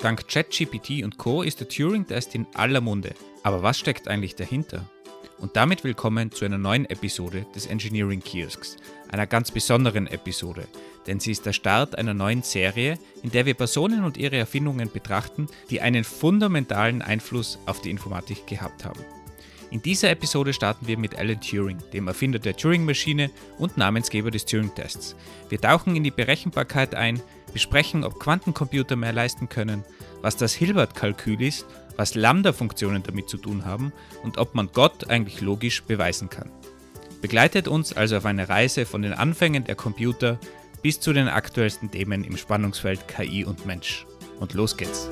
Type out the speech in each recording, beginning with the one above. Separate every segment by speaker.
Speaker 1: Dank ChatGPT und Co. ist der Turing-Test in aller Munde. Aber was steckt eigentlich dahinter? Und damit willkommen zu einer neuen Episode des Engineering Kiosks, einer ganz besonderen Episode, denn sie ist der Start einer neuen Serie, in der wir Personen und ihre Erfindungen betrachten, die einen fundamentalen Einfluss auf die Informatik gehabt haben. In dieser Episode starten wir mit Alan Turing, dem Erfinder der Turing-Maschine und Namensgeber des Turing-Tests. Wir tauchen in die Berechenbarkeit ein, besprechen, ob Quantencomputer mehr leisten können, was das Hilbert-Kalkül ist, was Lambda-Funktionen damit zu tun haben und ob man Gott eigentlich logisch beweisen kann. Begleitet uns also auf eine Reise von den Anfängen der Computer bis zu den aktuellsten Themen im Spannungsfeld KI und Mensch. Und los geht's!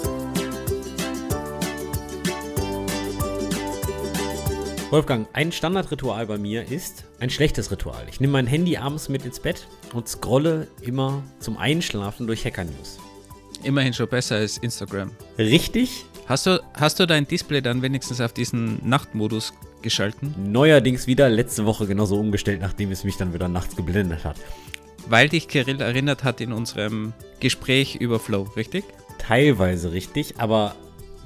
Speaker 2: Wolfgang, ein Standardritual bei mir ist ein schlechtes Ritual. Ich nehme mein Handy abends mit ins Bett und scrolle immer zum Einschlafen durch Hacker News. Immerhin schon besser als Instagram. Richtig? Hast du, hast du dein Display dann wenigstens auf diesen Nachtmodus geschalten? Neuerdings wieder, letzte Woche genauso umgestellt, nachdem es mich dann wieder nachts geblendet hat.
Speaker 1: Weil dich Kirill erinnert hat in
Speaker 2: unserem Gespräch über Flow, richtig? Teilweise richtig, aber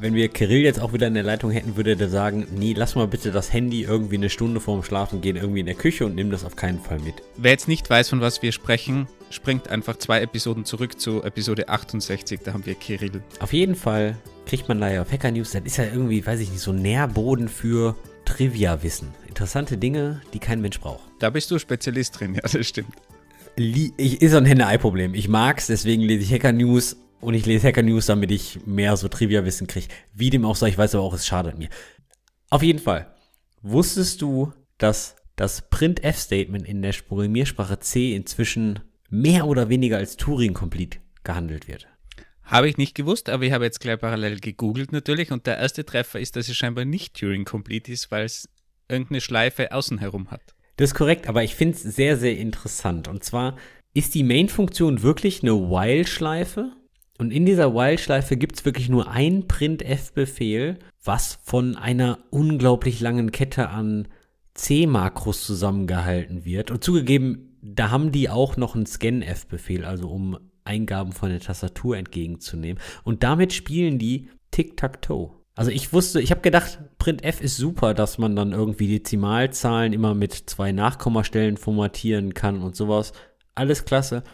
Speaker 2: wenn wir Kirill jetzt auch wieder in der Leitung hätten, würde er sagen, nee, lass mal bitte das Handy irgendwie eine Stunde vorm Schlafen gehen, irgendwie in der Küche und nimm das auf keinen Fall mit. Wer jetzt nicht weiß, von was wir sprechen, springt einfach zwei Episoden zurück zu Episode 68, da haben wir Kirill. Auf jeden Fall kriegt man da ja auf Hacker News, das ist ja irgendwie, weiß ich nicht, so Nährboden für Trivia-Wissen. Interessante Dinge, die kein Mensch braucht. Da bist du Spezialist drin, ja, das stimmt. Ich, ist ein Henne-Ei-Problem. Ich mag's, deswegen lese ich Hacker News und ich lese Hacker News, damit ich mehr so Trivia-Wissen kriege. Wie dem auch sei, ich weiß aber auch, es schadet mir. Auf jeden Fall. Wusstest du, dass das Printf-Statement in der Programmiersprache C inzwischen mehr oder weniger als Turing-Complete gehandelt wird?
Speaker 1: Habe ich nicht gewusst, aber ich habe jetzt gleich parallel gegoogelt natürlich und der erste Treffer ist, dass es scheinbar nicht Turing-Complete ist, weil es irgendeine Schleife außen herum hat.
Speaker 2: Das ist korrekt, aber ich finde es sehr, sehr interessant. Und zwar ist die Main-Funktion wirklich eine While-Schleife und in dieser While-Schleife gibt es wirklich nur ein Printf-Befehl, was von einer unglaublich langen Kette an C-Makros zusammengehalten wird. Und zugegeben, da haben die auch noch einen Scanf-Befehl, also um Eingaben von der Tastatur entgegenzunehmen. Und damit spielen die Tic-Tac-Toe. Also ich wusste, ich habe gedacht, printf ist super, dass man dann irgendwie Dezimalzahlen immer mit zwei Nachkommastellen formatieren kann und sowas. Alles klasse.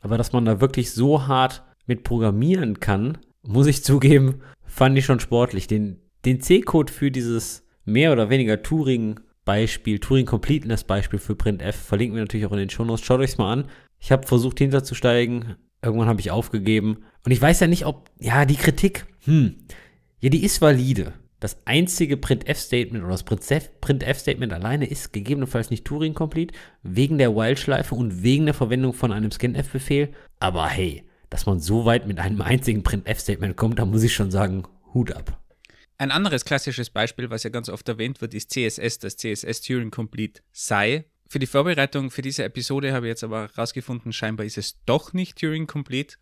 Speaker 2: Aber dass man da wirklich so hart mit programmieren kann, muss ich zugeben, fand ich schon sportlich. Den, den C-Code für dieses mehr oder weniger Turing-Beispiel, Turing-Completeness Beispiel für printf, verlinken wir natürlich auch in den Shownotes. Schaut euch mal an. Ich habe versucht hinterzusteigen. Irgendwann habe ich aufgegeben. Und ich weiß ja nicht, ob, ja, die Kritik, hm, ja, die ist valide. Das einzige Printf-Statement oder das Printf-Statement alleine ist gegebenenfalls nicht Turing-Complete, wegen der While-Schleife und wegen der Verwendung von einem Scanf-Befehl. Aber hey, dass man so weit mit einem einzigen Printf-Statement kommt, da muss ich schon sagen, Hut ab.
Speaker 1: Ein anderes klassisches Beispiel, was ja ganz oft erwähnt wird, ist CSS, dass CSS Turing Complete sei. Für die Vorbereitung für diese Episode habe ich jetzt aber herausgefunden, scheinbar ist es doch nicht Turing Complete.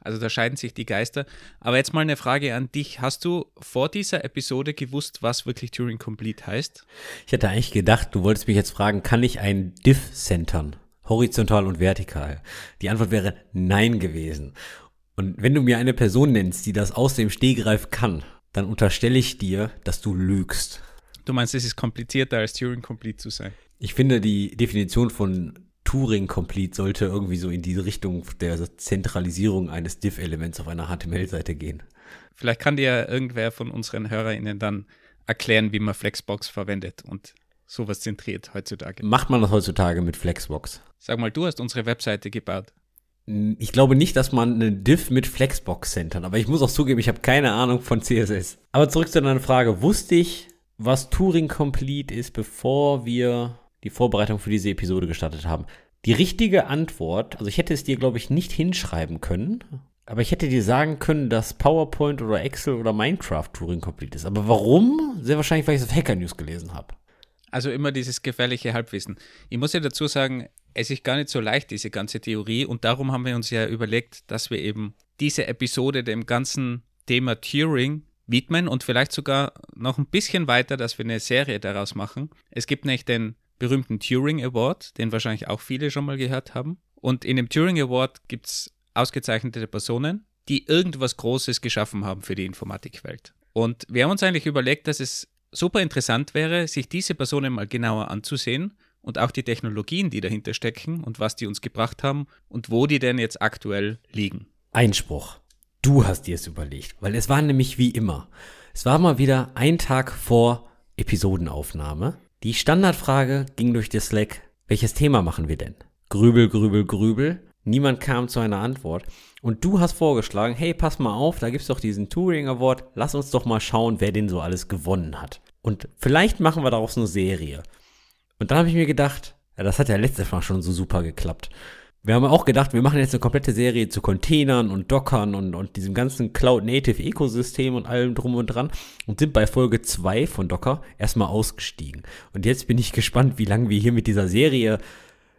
Speaker 1: Also da scheiden sich die Geister. Aber jetzt mal eine Frage an dich. Hast du vor
Speaker 2: dieser Episode gewusst, was wirklich Turing Complete heißt? Ich hätte eigentlich gedacht, du wolltest mich jetzt fragen, kann ich ein Diff centern? horizontal und vertikal? Die Antwort wäre nein gewesen. Und wenn du mir eine Person nennst, die das aus dem Stegreif kann, dann unterstelle ich dir, dass du lügst.
Speaker 1: Du meinst, es ist komplizierter als Turing Complete zu sein?
Speaker 2: Ich finde, die Definition von Turing Complete sollte irgendwie so in die Richtung der Zentralisierung eines diff elements auf einer HTML-Seite gehen.
Speaker 1: Vielleicht kann dir irgendwer von unseren HörerInnen dann erklären, wie man Flexbox verwendet und sowas zentriert heutzutage.
Speaker 2: Macht man das heutzutage mit Flexbox? Sag mal, du hast unsere Webseite gebaut. Ich glaube nicht, dass man eine Div mit Flexbox centern, aber ich muss auch zugeben, ich habe keine Ahnung von CSS. Aber zurück zu deiner Frage. Wusste ich, was Turing Complete ist, bevor wir die Vorbereitung für diese Episode gestartet haben? Die richtige Antwort, also ich hätte es dir, glaube ich, nicht hinschreiben können, aber ich hätte dir sagen können, dass PowerPoint oder Excel oder Minecraft Turing Complete ist. Aber warum? Sehr wahrscheinlich, weil ich es auf Hacker News gelesen habe.
Speaker 1: Also immer dieses gefährliche Halbwissen. Ich muss ja dazu sagen, es ist gar nicht so leicht, diese ganze Theorie. Und darum haben wir uns ja überlegt, dass wir eben diese Episode dem ganzen Thema Turing widmen und vielleicht sogar noch ein bisschen weiter, dass wir eine Serie daraus machen. Es gibt nämlich den berühmten Turing Award, den wahrscheinlich auch viele schon mal gehört haben. Und in dem Turing Award gibt es ausgezeichnete Personen, die irgendwas Großes geschaffen haben für die Informatikwelt. Und wir haben uns eigentlich überlegt, dass es super interessant wäre, sich diese Personen mal genauer anzusehen und auch die Technologien, die dahinter stecken und was die uns gebracht haben und wo die denn jetzt aktuell
Speaker 2: liegen. Einspruch. Du hast dir es überlegt, weil es war nämlich wie immer. Es war mal wieder ein Tag vor Episodenaufnahme. Die Standardfrage ging durch das Slack, welches Thema machen wir denn? Grübel, grübel, grübel. Niemand kam zu einer Antwort. Und du hast vorgeschlagen, hey, pass mal auf, da gibt's doch diesen Turing Award, lass uns doch mal schauen, wer den so alles gewonnen hat. Und vielleicht machen wir daraus eine Serie. Und dann habe ich mir gedacht, ja, das hat ja letztes Mal schon so super geklappt. Wir haben auch gedacht, wir machen jetzt eine komplette Serie zu Containern und Dockern und, und diesem ganzen Cloud-Native-Ökosystem und allem drum und dran und sind bei Folge 2 von Docker erstmal ausgestiegen. Und jetzt bin ich gespannt, wie lange wir hier mit dieser Serie,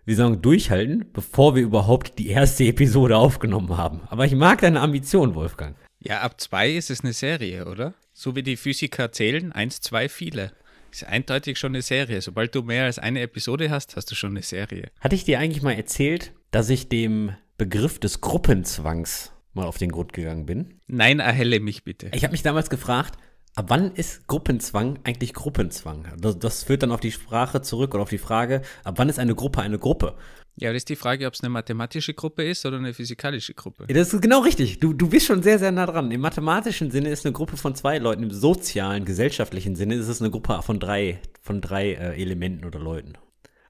Speaker 2: wie sagen, durchhalten, bevor wir überhaupt die erste Episode aufgenommen haben. Aber ich mag deine Ambition, Wolfgang.
Speaker 1: Ja, ab 2 ist es eine Serie, oder? So wie die Physiker zählen, eins, zwei, viele. Ist eindeutig schon eine Serie. Sobald du mehr als eine Episode
Speaker 2: hast, hast du schon eine Serie. Hatte ich dir eigentlich mal erzählt, dass ich dem Begriff des Gruppenzwangs mal auf den Grund gegangen bin? Nein, erhelle mich bitte. Ich habe mich damals gefragt, ab wann ist Gruppenzwang eigentlich Gruppenzwang? Das, das führt dann auf die Sprache zurück oder auf die Frage, ab wann ist eine Gruppe eine Gruppe?
Speaker 1: Ja, aber das ist die Frage, ob es eine mathematische Gruppe ist oder eine physikalische
Speaker 2: Gruppe. Das ist genau richtig. Du, du bist schon sehr, sehr nah dran. Im mathematischen Sinne ist eine Gruppe von zwei Leuten, im sozialen, gesellschaftlichen Sinne ist es eine Gruppe von drei, von drei äh, Elementen oder Leuten.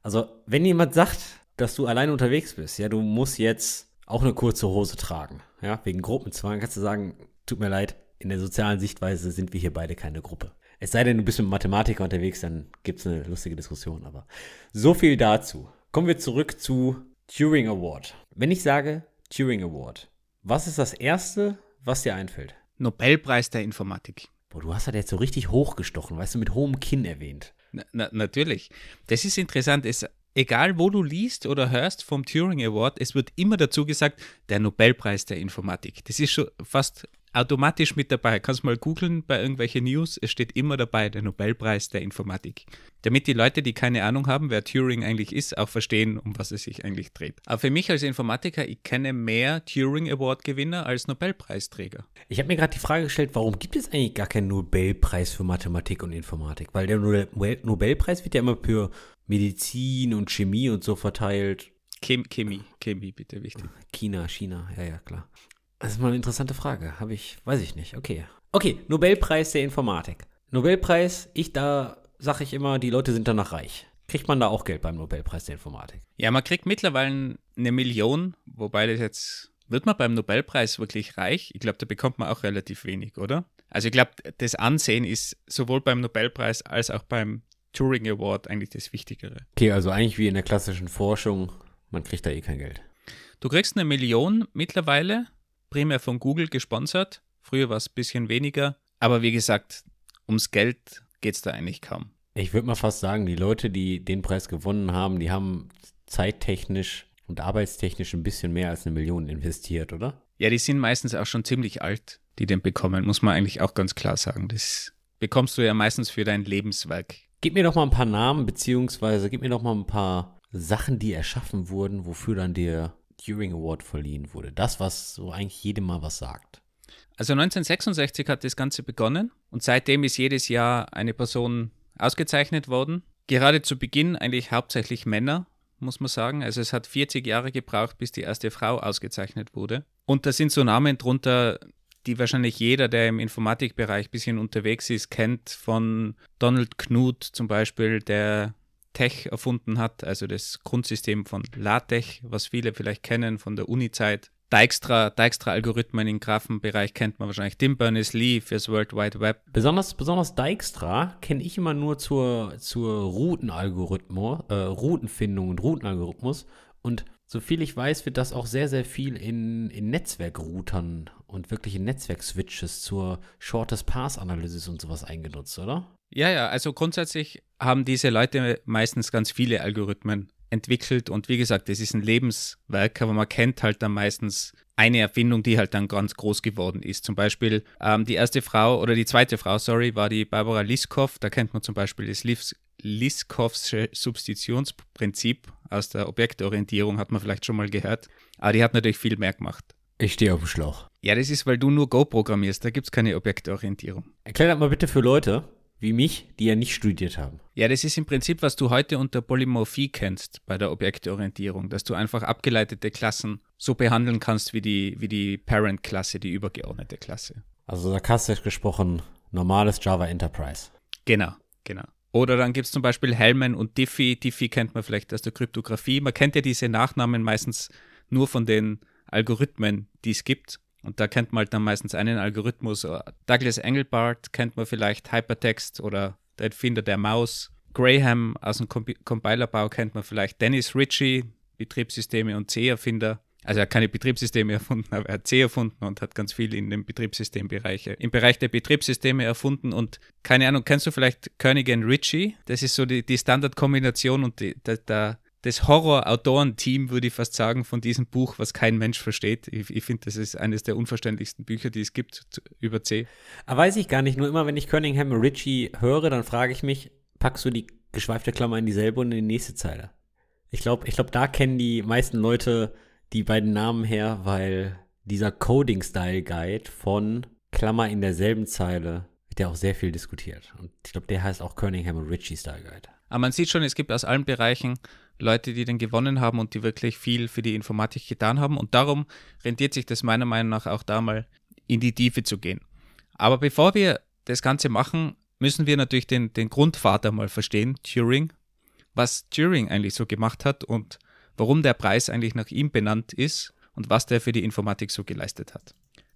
Speaker 2: Also, wenn jemand sagt, dass du alleine unterwegs bist, ja, du musst jetzt auch eine kurze Hose tragen, ja, wegen Gruppenzwang, kannst du sagen, tut mir leid, in der sozialen Sichtweise sind wir hier beide keine Gruppe. Es sei denn, du bist mit Mathematiker unterwegs, dann gibt es eine lustige Diskussion, aber so viel dazu. Kommen wir zurück zu Turing Award. Wenn ich sage Turing Award, was ist das Erste, was dir einfällt? Nobelpreis der Informatik. Boah, du hast das jetzt so richtig hochgestochen, weißt du, mit hohem Kinn erwähnt. Na, na, natürlich. Das ist interessant.
Speaker 1: Es, egal, wo du liest oder hörst vom Turing Award, es wird immer dazu gesagt, der Nobelpreis der Informatik. Das ist schon fast automatisch mit dabei. Kannst mal googeln bei irgendwelchen News, es steht immer dabei der Nobelpreis der Informatik. Damit die Leute, die keine Ahnung haben, wer Turing eigentlich ist, auch verstehen, um was es sich eigentlich dreht. Aber für mich als Informatiker, ich kenne mehr Turing Award Gewinner als Nobelpreisträger.
Speaker 2: Ich habe mir gerade die Frage gestellt, warum gibt es eigentlich gar keinen Nobelpreis für Mathematik und Informatik? Weil der Nobelpreis wird ja immer für Medizin und Chemie und so verteilt. Chemie, Chemie bitte wichtig. China, China, ja, ja, klar. Das ist mal eine interessante Frage. Habe ich, weiß ich nicht. Okay. Okay, Nobelpreis der Informatik. Nobelpreis, ich da sage ich immer, die Leute sind danach reich. Kriegt man da auch Geld beim Nobelpreis der Informatik? Ja, man kriegt mittlerweile eine Million, wobei das jetzt wird
Speaker 1: man beim Nobelpreis wirklich reich? Ich glaube, da bekommt man auch relativ wenig, oder? Also ich glaube, das Ansehen ist sowohl beim Nobelpreis als auch beim Turing Award eigentlich das Wichtigere. Okay,
Speaker 2: also eigentlich wie in der klassischen Forschung, man kriegt da eh kein Geld.
Speaker 1: Du kriegst eine Million mittlerweile primär von Google gesponsert. Früher war es ein bisschen weniger. Aber wie gesagt,
Speaker 2: ums Geld geht es da eigentlich kaum. Ich würde mal fast sagen, die Leute, die den Preis gewonnen haben, die haben zeittechnisch und arbeitstechnisch ein bisschen mehr als eine Million investiert, oder? Ja, die sind meistens auch schon ziemlich alt,
Speaker 1: die den bekommen, muss man eigentlich auch ganz klar sagen. Das
Speaker 2: bekommst du ja meistens für dein Lebenswerk. Gib mir doch mal ein paar Namen, beziehungsweise gib mir doch mal ein paar Sachen, die erschaffen wurden, wofür dann der Turing Award verliehen wurde. Das, was so eigentlich jedem mal was sagt. Also 1966 hat das Ganze begonnen und
Speaker 1: seitdem ist jedes Jahr eine Person ausgezeichnet worden. Gerade zu Beginn eigentlich hauptsächlich Männer, muss man sagen. Also es hat 40 Jahre gebraucht, bis die erste Frau ausgezeichnet wurde. Und da sind so Namen drunter, die wahrscheinlich jeder, der im Informatikbereich ein bisschen unterwegs ist, kennt. Von Donald Knuth zum Beispiel, der Tech erfunden hat, also das Grundsystem von LaTeX, was viele vielleicht kennen von der Uni-Zeit. Dijkstra-Algorithmen Dijkstra im Graphenbereich kennt man wahrscheinlich. Tim Berners-Lee fürs World Wide Web. Besonders,
Speaker 2: besonders Dijkstra kenne ich immer nur zur, zur Routenalgorithmus, äh, Routenfindung und Routenalgorithmus. Und soviel ich weiß, wird das auch sehr, sehr viel in, in Netzwerkroutern und wirklich in Netzwerkswitches zur Shortest Pass Analysis und sowas eingenutzt, oder?
Speaker 1: Ja, ja, also grundsätzlich haben diese Leute meistens ganz viele Algorithmen entwickelt und wie gesagt, es ist ein Lebenswerk, aber man kennt halt dann meistens eine Erfindung, die halt dann ganz groß geworden ist. Zum Beispiel ähm, die erste Frau oder die zweite Frau, sorry, war die Barbara Liskov. Da kennt man zum Beispiel das Lis Liskovsche Substitutionsprinzip aus der Objektorientierung, hat man vielleicht schon mal gehört. Aber die hat natürlich viel mehr gemacht. Ich stehe auf dem Schlauch. Ja, das ist, weil du nur Go programmierst. Da gibt es keine Objektorientierung. Erklär das mal bitte für Leute, wie mich, die ja nicht
Speaker 2: studiert haben.
Speaker 1: Ja, das ist im Prinzip, was du heute unter Polymorphie kennst bei der Objektorientierung, dass du einfach abgeleitete Klassen so behandeln kannst wie die, wie die Parent-Klasse, die übergeordnete Klasse.
Speaker 2: Also sarkastisch gesprochen, normales Java Enterprise. Genau,
Speaker 1: genau. Oder dann gibt es zum Beispiel Hellman und Diffie. Diffie kennt man vielleicht aus der Kryptographie. Man kennt ja diese Nachnamen meistens nur von den Algorithmen, die es gibt. Und da kennt man halt dann meistens einen Algorithmus. Äh, Douglas Engelbart kennt man vielleicht, Hypertext oder der Erfinder der Maus. Graham aus dem Comp Compilerbau kennt man vielleicht. Dennis Ritchie, Betriebssysteme und C-Erfinder. Also er hat keine Betriebssysteme erfunden, aber er hat C erfunden und hat ganz viel in den Betriebssystembereiche, äh, im Bereich der Betriebssysteme erfunden und keine Ahnung, kennst du vielleicht Kernigan Ritchie? Das ist so die, die Standardkombination und die, da, da das Horror-Autorenteam, würde ich fast sagen, von diesem Buch, was kein Mensch versteht. Ich, ich
Speaker 2: finde, das ist eines der unverständlichsten Bücher, die es gibt zu, über C. Aber ah, weiß ich gar nicht. Nur immer, wenn ich Cunningham Ritchie höre, dann frage ich mich, packst du die geschweifte Klammer in dieselbe und in die nächste Zeile? Ich glaube, ich glaub, da kennen die meisten Leute die beiden Namen her, weil dieser Coding-Style-Guide von Klammer in derselben Zeile wird ja auch sehr viel diskutiert. Und ich glaube, der heißt auch Cunningham Ritchie-Style-Guide.
Speaker 1: Aber ah, man sieht schon, es gibt aus allen Bereichen Leute, die den gewonnen haben und die wirklich viel für die Informatik getan haben. Und darum rentiert sich das meiner Meinung nach auch da mal in die Tiefe zu gehen. Aber bevor wir das Ganze machen, müssen wir natürlich den, den Grundvater mal verstehen, Turing, was Turing eigentlich so gemacht hat und warum der Preis eigentlich nach ihm benannt ist und was der für die Informatik so geleistet hat.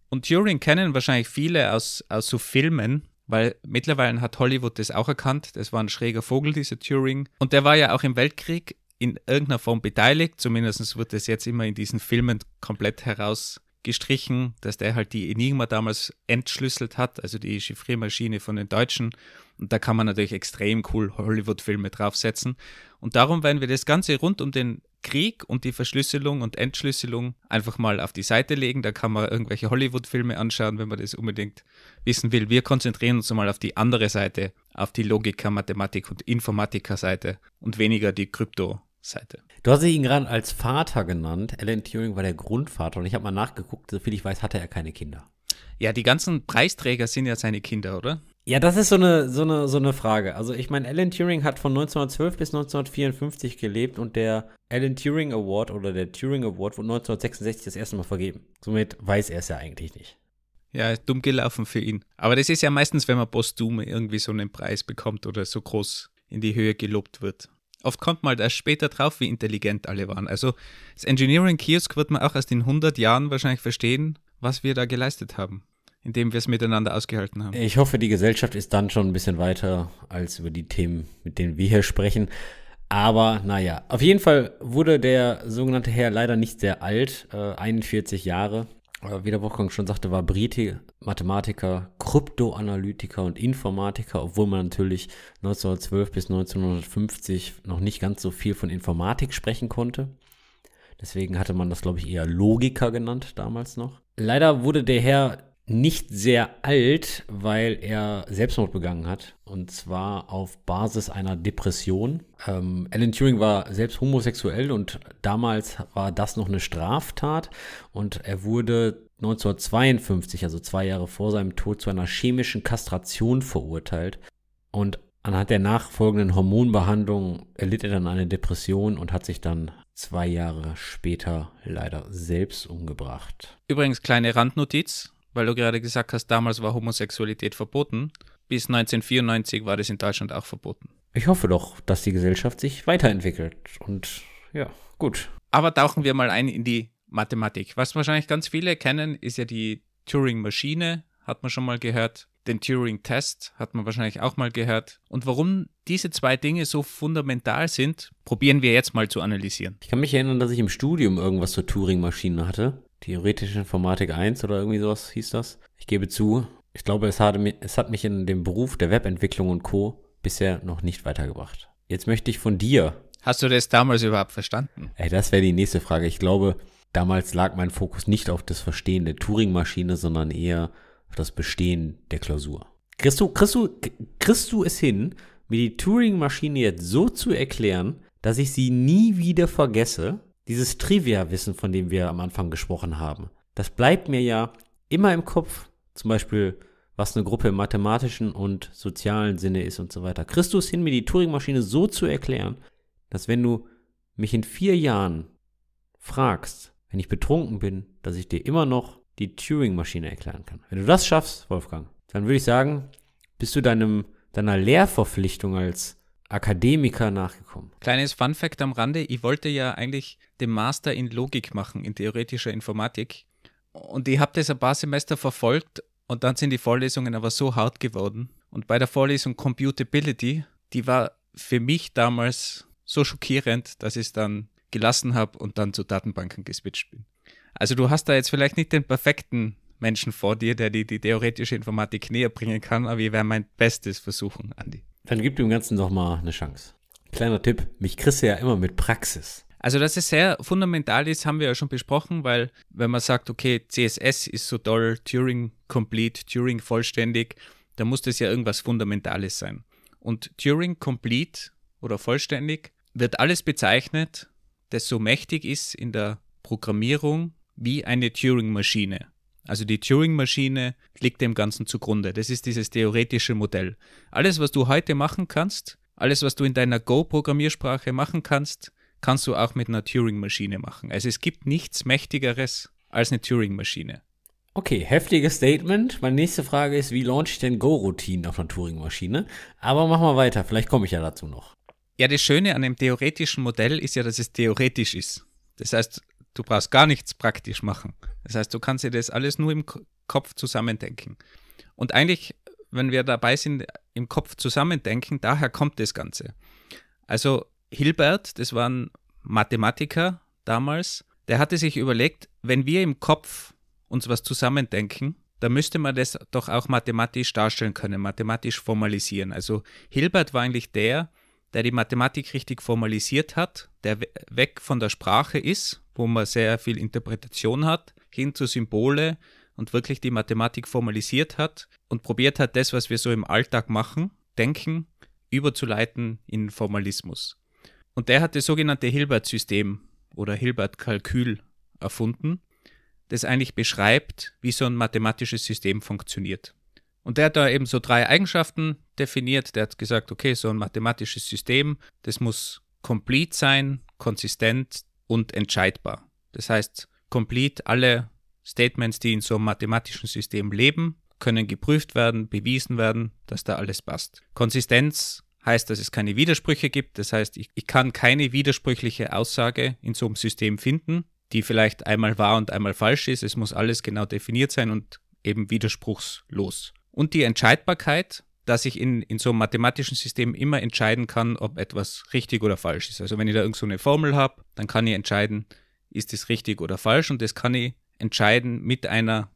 Speaker 1: Und Turing kennen wahrscheinlich viele aus, aus so Filmen, weil mittlerweile hat Hollywood das auch erkannt. Das war ein schräger Vogel, dieser Turing. Und der war ja auch im Weltkrieg in irgendeiner Form beteiligt. Zumindest wird das jetzt immer in diesen Filmen komplett herausgestrichen, dass der halt die Enigma damals entschlüsselt hat, also die Chiffriermaschine von den Deutschen. Und da kann man natürlich extrem cool Hollywood-Filme draufsetzen. Und darum werden wir das Ganze rund um den Krieg und die Verschlüsselung und Entschlüsselung einfach mal auf die Seite legen. Da kann man irgendwelche Hollywood-Filme anschauen, wenn man das unbedingt wissen will. Wir konzentrieren uns mal auf die andere Seite, auf die Logiker, Mathematik und Informatiker-Seite und weniger die Krypto-
Speaker 2: Seite. Du hast ihn gerade als Vater genannt. Alan Turing war der Grundvater und ich habe mal nachgeguckt, soviel ich weiß, hatte er keine Kinder. Ja, die ganzen Preisträger sind ja seine Kinder, oder? Ja, das ist so eine, so eine, so eine Frage. Also ich meine, Alan Turing hat von 1912 bis 1954 gelebt und der Alan Turing Award oder der Turing Award wurde 1966 das erste Mal vergeben. Somit weiß er es ja eigentlich nicht.
Speaker 1: Ja, dumm gelaufen für ihn. Aber das ist ja meistens, wenn man posthum irgendwie so einen Preis bekommt oder so groß in die Höhe gelobt wird. Oft kommt man halt erst später drauf, wie intelligent alle waren. Also das Engineering-Kiosk wird man auch erst in 100 Jahren wahrscheinlich verstehen, was wir da geleistet haben, indem wir es miteinander ausgehalten haben. Ich
Speaker 2: hoffe, die Gesellschaft ist dann schon ein bisschen weiter als über die Themen, mit denen wir hier sprechen. Aber naja, auf jeden Fall wurde der sogenannte Herr leider nicht sehr alt, äh, 41 Jahre. Äh, wie der Wolfgang schon sagte, war Brite, Mathematiker, Kryptoanalytiker und Informatiker, obwohl man natürlich 1912 bis 1950 noch nicht ganz so viel von Informatik sprechen konnte. Deswegen hatte man das, glaube ich, eher Logiker genannt damals noch. Leider wurde der Herr nicht sehr alt, weil er Selbstmord begangen hat. Und zwar auf Basis einer Depression. Ähm, Alan Turing war selbst homosexuell und damals war das noch eine Straftat. Und er wurde 1952, also zwei Jahre vor seinem Tod, zu einer chemischen Kastration verurteilt. Und anhand der nachfolgenden Hormonbehandlung erlitt er dann eine Depression und hat sich dann zwei Jahre später leider selbst umgebracht.
Speaker 1: Übrigens kleine Randnotiz weil du gerade gesagt hast, damals war Homosexualität verboten. Bis 1994 war das in Deutschland auch verboten.
Speaker 2: Ich hoffe doch, dass die Gesellschaft sich weiterentwickelt. Und
Speaker 1: ja, gut. Aber tauchen wir mal ein in die Mathematik. Was wahrscheinlich ganz viele kennen, ist ja die Turing-Maschine, hat man schon mal gehört. Den Turing-Test hat man wahrscheinlich auch mal gehört. Und warum diese zwei Dinge so fundamental sind, probieren wir jetzt mal zu analysieren.
Speaker 2: Ich kann mich erinnern, dass ich im Studium irgendwas zur Turing-Maschine hatte theoretische Informatik 1 oder irgendwie sowas hieß das. Ich gebe zu, ich glaube, es, hatte, es hat mich in dem Beruf der Webentwicklung und Co. bisher noch nicht weitergebracht. Jetzt möchte ich von dir. Hast du das
Speaker 1: damals überhaupt verstanden?
Speaker 2: Ey, das wäre die nächste Frage. Ich glaube, damals lag mein Fokus nicht auf das Verstehen der Turing-Maschine, sondern eher auf das Bestehen der Klausur. Kriegst du, kriegst du, kriegst du es hin, mir die Turing-Maschine jetzt so zu erklären, dass ich sie nie wieder vergesse dieses Trivia-Wissen, von dem wir am Anfang gesprochen haben, das bleibt mir ja immer im Kopf. Zum Beispiel, was eine Gruppe im mathematischen und sozialen Sinne ist und so weiter. Christus hin, mir die Turing-Maschine so zu erklären, dass wenn du mich in vier Jahren fragst, wenn ich betrunken bin, dass ich dir immer noch die Turing-Maschine erklären kann. Wenn du das schaffst, Wolfgang, dann würde ich sagen, bist du deinem, deiner Lehrverpflichtung als Akademiker nachgekommen.
Speaker 1: Kleines Fun-Fact am Rande: Ich wollte ja eigentlich den Master in Logik machen, in theoretischer Informatik. Und ich habe das ein paar Semester verfolgt und dann sind die Vorlesungen aber so hart geworden. Und bei der Vorlesung Computability, die war für mich damals so schockierend, dass ich es dann gelassen habe und dann zu Datenbanken geswitcht bin. Also du hast da jetzt vielleicht nicht den perfekten Menschen vor dir, der dir die theoretische Informatik näher bringen kann, aber ich werde mein
Speaker 2: Bestes versuchen, Andi. Dann gib dem Ganzen doch mal eine Chance. Kleiner Tipp, mich kriegst du ja immer mit Praxis.
Speaker 1: Also, dass es sehr fundamental ist, haben wir ja schon besprochen, weil wenn man sagt, okay, CSS ist so toll, Turing complete, Turing vollständig, dann muss das ja irgendwas Fundamentales sein. Und Turing complete oder vollständig wird alles bezeichnet, das so mächtig ist in der Programmierung wie eine Turing-Maschine. Also die Turing-Maschine liegt dem Ganzen zugrunde. Das ist dieses theoretische Modell. Alles, was du heute machen kannst, alles, was du in deiner Go-Programmiersprache machen kannst, kannst du auch mit einer Turing-Maschine machen. Also es gibt nichts Mächtigeres als eine Turing-Maschine.
Speaker 2: Okay, heftiges Statement. Meine nächste Frage ist, wie launche ich denn go routine auf einer Turing-Maschine? Aber machen wir weiter, vielleicht komme ich ja dazu noch.
Speaker 1: Ja, das Schöne an dem theoretischen Modell ist ja, dass es theoretisch ist. Das heißt, du brauchst gar nichts praktisch machen. Das heißt, du kannst dir das alles nur im Kopf zusammendenken. Und eigentlich, wenn wir dabei sind, im Kopf zusammendenken, daher kommt das Ganze. Also Hilbert, das war ein Mathematiker damals, der hatte sich überlegt, wenn wir im Kopf uns was zusammendenken, dann müsste man das doch auch mathematisch darstellen können, mathematisch formalisieren. Also Hilbert war eigentlich der, der die Mathematik richtig formalisiert hat, der weg von der Sprache ist, wo man sehr viel Interpretation hat, hin zu Symbole und wirklich die Mathematik formalisiert hat und probiert hat, das, was wir so im Alltag machen, denken, überzuleiten in Formalismus. Und der hat das sogenannte Hilbert-System oder Hilbert-Kalkül erfunden, das eigentlich beschreibt, wie so ein mathematisches System funktioniert. Und der hat da eben so drei Eigenschaften definiert. Der hat gesagt, okay, so ein mathematisches System, das muss complete sein, konsistent und entscheidbar. Das heißt, complete, alle Statements, die in so einem mathematischen System leben, können geprüft werden, bewiesen werden, dass da alles passt. Konsistenz heißt, dass es keine Widersprüche gibt. Das heißt, ich, ich kann keine widersprüchliche Aussage in so einem System finden, die vielleicht einmal wahr und einmal falsch ist. Es muss alles genau definiert sein und eben widerspruchslos. Und die Entscheidbarkeit, dass ich in, in so einem mathematischen System immer entscheiden kann, ob etwas richtig oder falsch ist. Also wenn ich da irgendeine so eine Formel habe, dann kann ich entscheiden, ist das richtig oder falsch und das kann ich entscheiden mit einer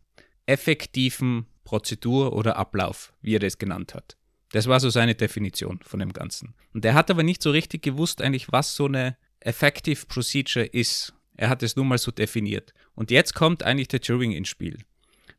Speaker 1: effektiven Prozedur oder Ablauf, wie er das genannt hat. Das war so seine Definition von dem Ganzen. Und er hat aber nicht so richtig gewusst eigentlich, was so eine Effective Procedure ist. Er hat es nun mal so definiert. Und jetzt kommt eigentlich der Turing ins Spiel.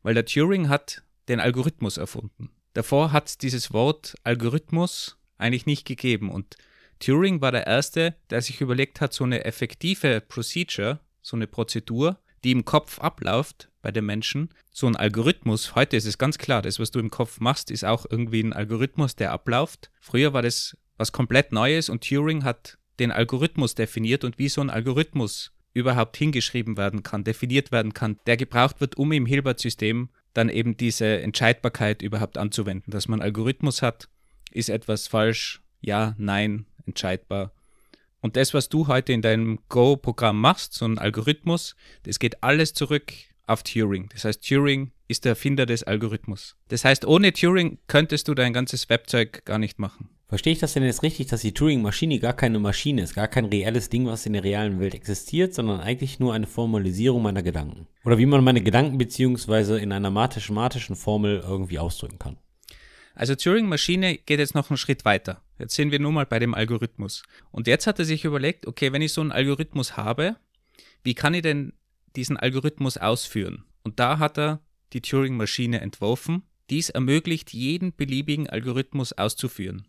Speaker 1: Weil der Turing hat den Algorithmus erfunden. Davor hat es dieses Wort Algorithmus eigentlich nicht gegeben. Und Turing war der Erste, der sich überlegt hat, so eine effektive Procedure, so eine Prozedur, die im Kopf abläuft, bei den Menschen. So ein Algorithmus, heute ist es ganz klar, das, was du im Kopf machst, ist auch irgendwie ein Algorithmus, der abläuft. Früher war das was komplett Neues und Turing hat den Algorithmus definiert und wie so ein Algorithmus überhaupt hingeschrieben werden kann, definiert werden kann, der gebraucht wird, um im Hilbert-System dann eben diese Entscheidbarkeit überhaupt anzuwenden. Dass man Algorithmus hat, ist etwas falsch, ja, nein, entscheidbar. Und das, was du heute in deinem Go-Programm machst, so ein Algorithmus, das geht alles zurück auf Turing. Das heißt, Turing ist der Erfinder des Algorithmus. Das heißt, ohne Turing könntest du dein ganzes
Speaker 2: Webzeug gar nicht machen. Verstehe ich das denn jetzt richtig, dass die Turing-Maschine gar keine Maschine ist, gar kein reelles Ding, was in der realen Welt existiert, sondern eigentlich nur eine Formalisierung meiner Gedanken? Oder wie man meine Gedanken beziehungsweise in einer mathematischen Formel irgendwie ausdrücken kann? Also Turing-Maschine
Speaker 1: geht jetzt noch einen Schritt weiter. Jetzt sind wir nun mal bei dem Algorithmus. Und jetzt hat er sich überlegt, okay, wenn ich so einen Algorithmus habe, wie kann ich denn diesen Algorithmus ausführen. Und da hat er die Turing-Maschine entworfen. Dies ermöglicht, jeden beliebigen Algorithmus auszuführen.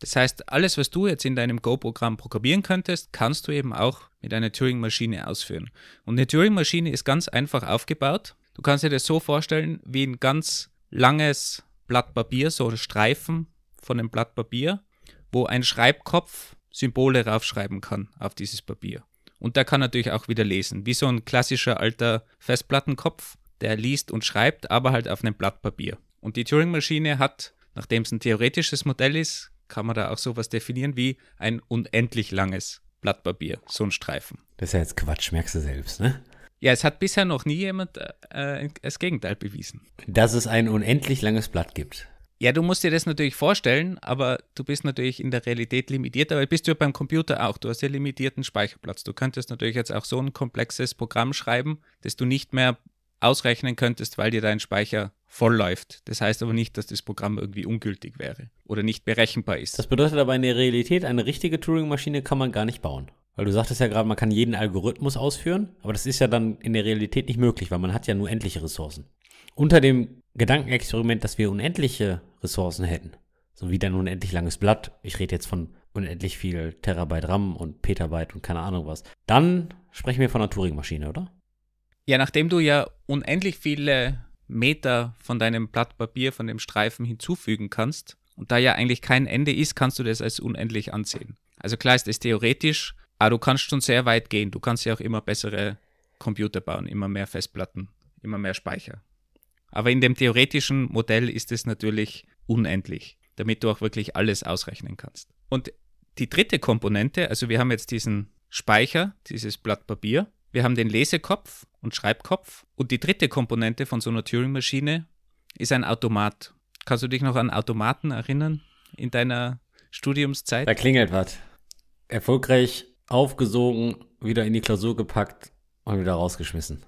Speaker 1: Das heißt, alles, was du jetzt in deinem Go-Programm programmieren könntest, kannst du eben auch mit einer Turing-Maschine ausführen. Und eine Turing-Maschine ist ganz einfach aufgebaut. Du kannst dir das so vorstellen wie ein ganz langes Blatt Papier, so ein Streifen von einem Blatt Papier, wo ein Schreibkopf Symbole raufschreiben kann auf dieses Papier. Und der kann natürlich auch wieder lesen, wie so ein klassischer alter Festplattenkopf, der liest und schreibt, aber halt auf einem Blatt Papier. Und die Turing-Maschine hat, nachdem es ein theoretisches Modell ist, kann man da auch sowas definieren wie ein unendlich langes Blatt Papier,
Speaker 2: so ein Streifen. Das ist ja jetzt Quatsch, merkst du selbst, ne?
Speaker 1: Ja, es hat bisher noch nie jemand äh,
Speaker 2: äh das Gegenteil bewiesen. Dass es ein unendlich langes Blatt gibt.
Speaker 1: Ja, du musst dir das natürlich vorstellen, aber du bist natürlich in der Realität limitiert. Aber bist du ja beim Computer auch. Du hast ja limitierten Speicherplatz. Du könntest natürlich jetzt auch so ein komplexes Programm schreiben, dass du nicht mehr ausrechnen könntest, weil dir dein Speicher voll läuft. Das heißt aber nicht, dass das Programm irgendwie ungültig wäre
Speaker 2: oder nicht berechenbar ist. Das bedeutet aber in der Realität, eine richtige Turing-Maschine kann man gar nicht bauen. Weil du sagtest ja gerade, man kann jeden Algorithmus ausführen, aber das ist ja dann in der Realität nicht möglich, weil man hat ja nur endliche Ressourcen unter dem Gedankenexperiment, dass wir unendliche Ressourcen hätten, so wie dein unendlich langes Blatt, ich rede jetzt von unendlich viel Terabyte RAM und Petabyte und keine Ahnung was, dann sprechen wir von einer Turing-Maschine, oder? Ja, nachdem du ja unendlich
Speaker 1: viele Meter von deinem Blatt Papier, von dem Streifen hinzufügen kannst, und da ja eigentlich kein Ende ist, kannst du das als unendlich ansehen. Also klar ist es theoretisch, aber du kannst schon sehr weit gehen. Du kannst ja auch immer bessere Computer bauen, immer mehr Festplatten, immer mehr Speicher. Aber in dem theoretischen Modell ist es natürlich unendlich, damit du auch wirklich alles ausrechnen kannst. Und die dritte Komponente, also wir haben jetzt diesen Speicher, dieses Blatt Papier, wir haben den Lesekopf und Schreibkopf und die dritte Komponente von so einer Turing-Maschine ist ein Automat. Kannst du dich noch an Automaten erinnern
Speaker 2: in deiner Studiumszeit? Da klingelt was. Erfolgreich aufgesogen, wieder in die Klausur gepackt und wieder rausgeschmissen.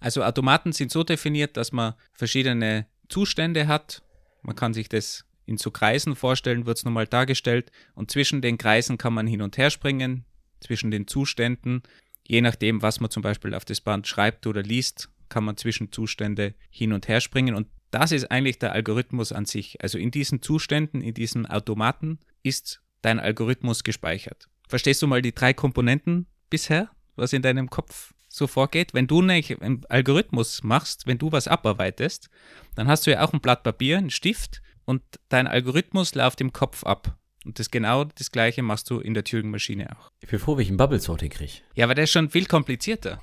Speaker 2: Also Automaten sind so
Speaker 1: definiert, dass man verschiedene Zustände hat. Man kann sich das in so Kreisen vorstellen, wird es nochmal dargestellt. Und zwischen den Kreisen kann man hin und her springen, zwischen den Zuständen. Je nachdem, was man zum Beispiel auf das Band schreibt oder liest, kann man zwischen Zustände hin und her springen. Und das ist eigentlich der Algorithmus an sich. Also in diesen Zuständen, in diesen Automaten ist dein Algorithmus gespeichert. Verstehst du mal die drei Komponenten bisher, was in deinem Kopf so vorgeht, wenn du einen Algorithmus machst, wenn du was abarbeitest, dann hast du ja auch ein Blatt Papier, einen Stift und dein Algorithmus läuft im Kopf ab. Und das genau das gleiche machst du in der Turing-Maschine auch. Ich bin froh, wie ich einen Bubble-Sort kriege. Ja, aber der ist schon viel komplizierter.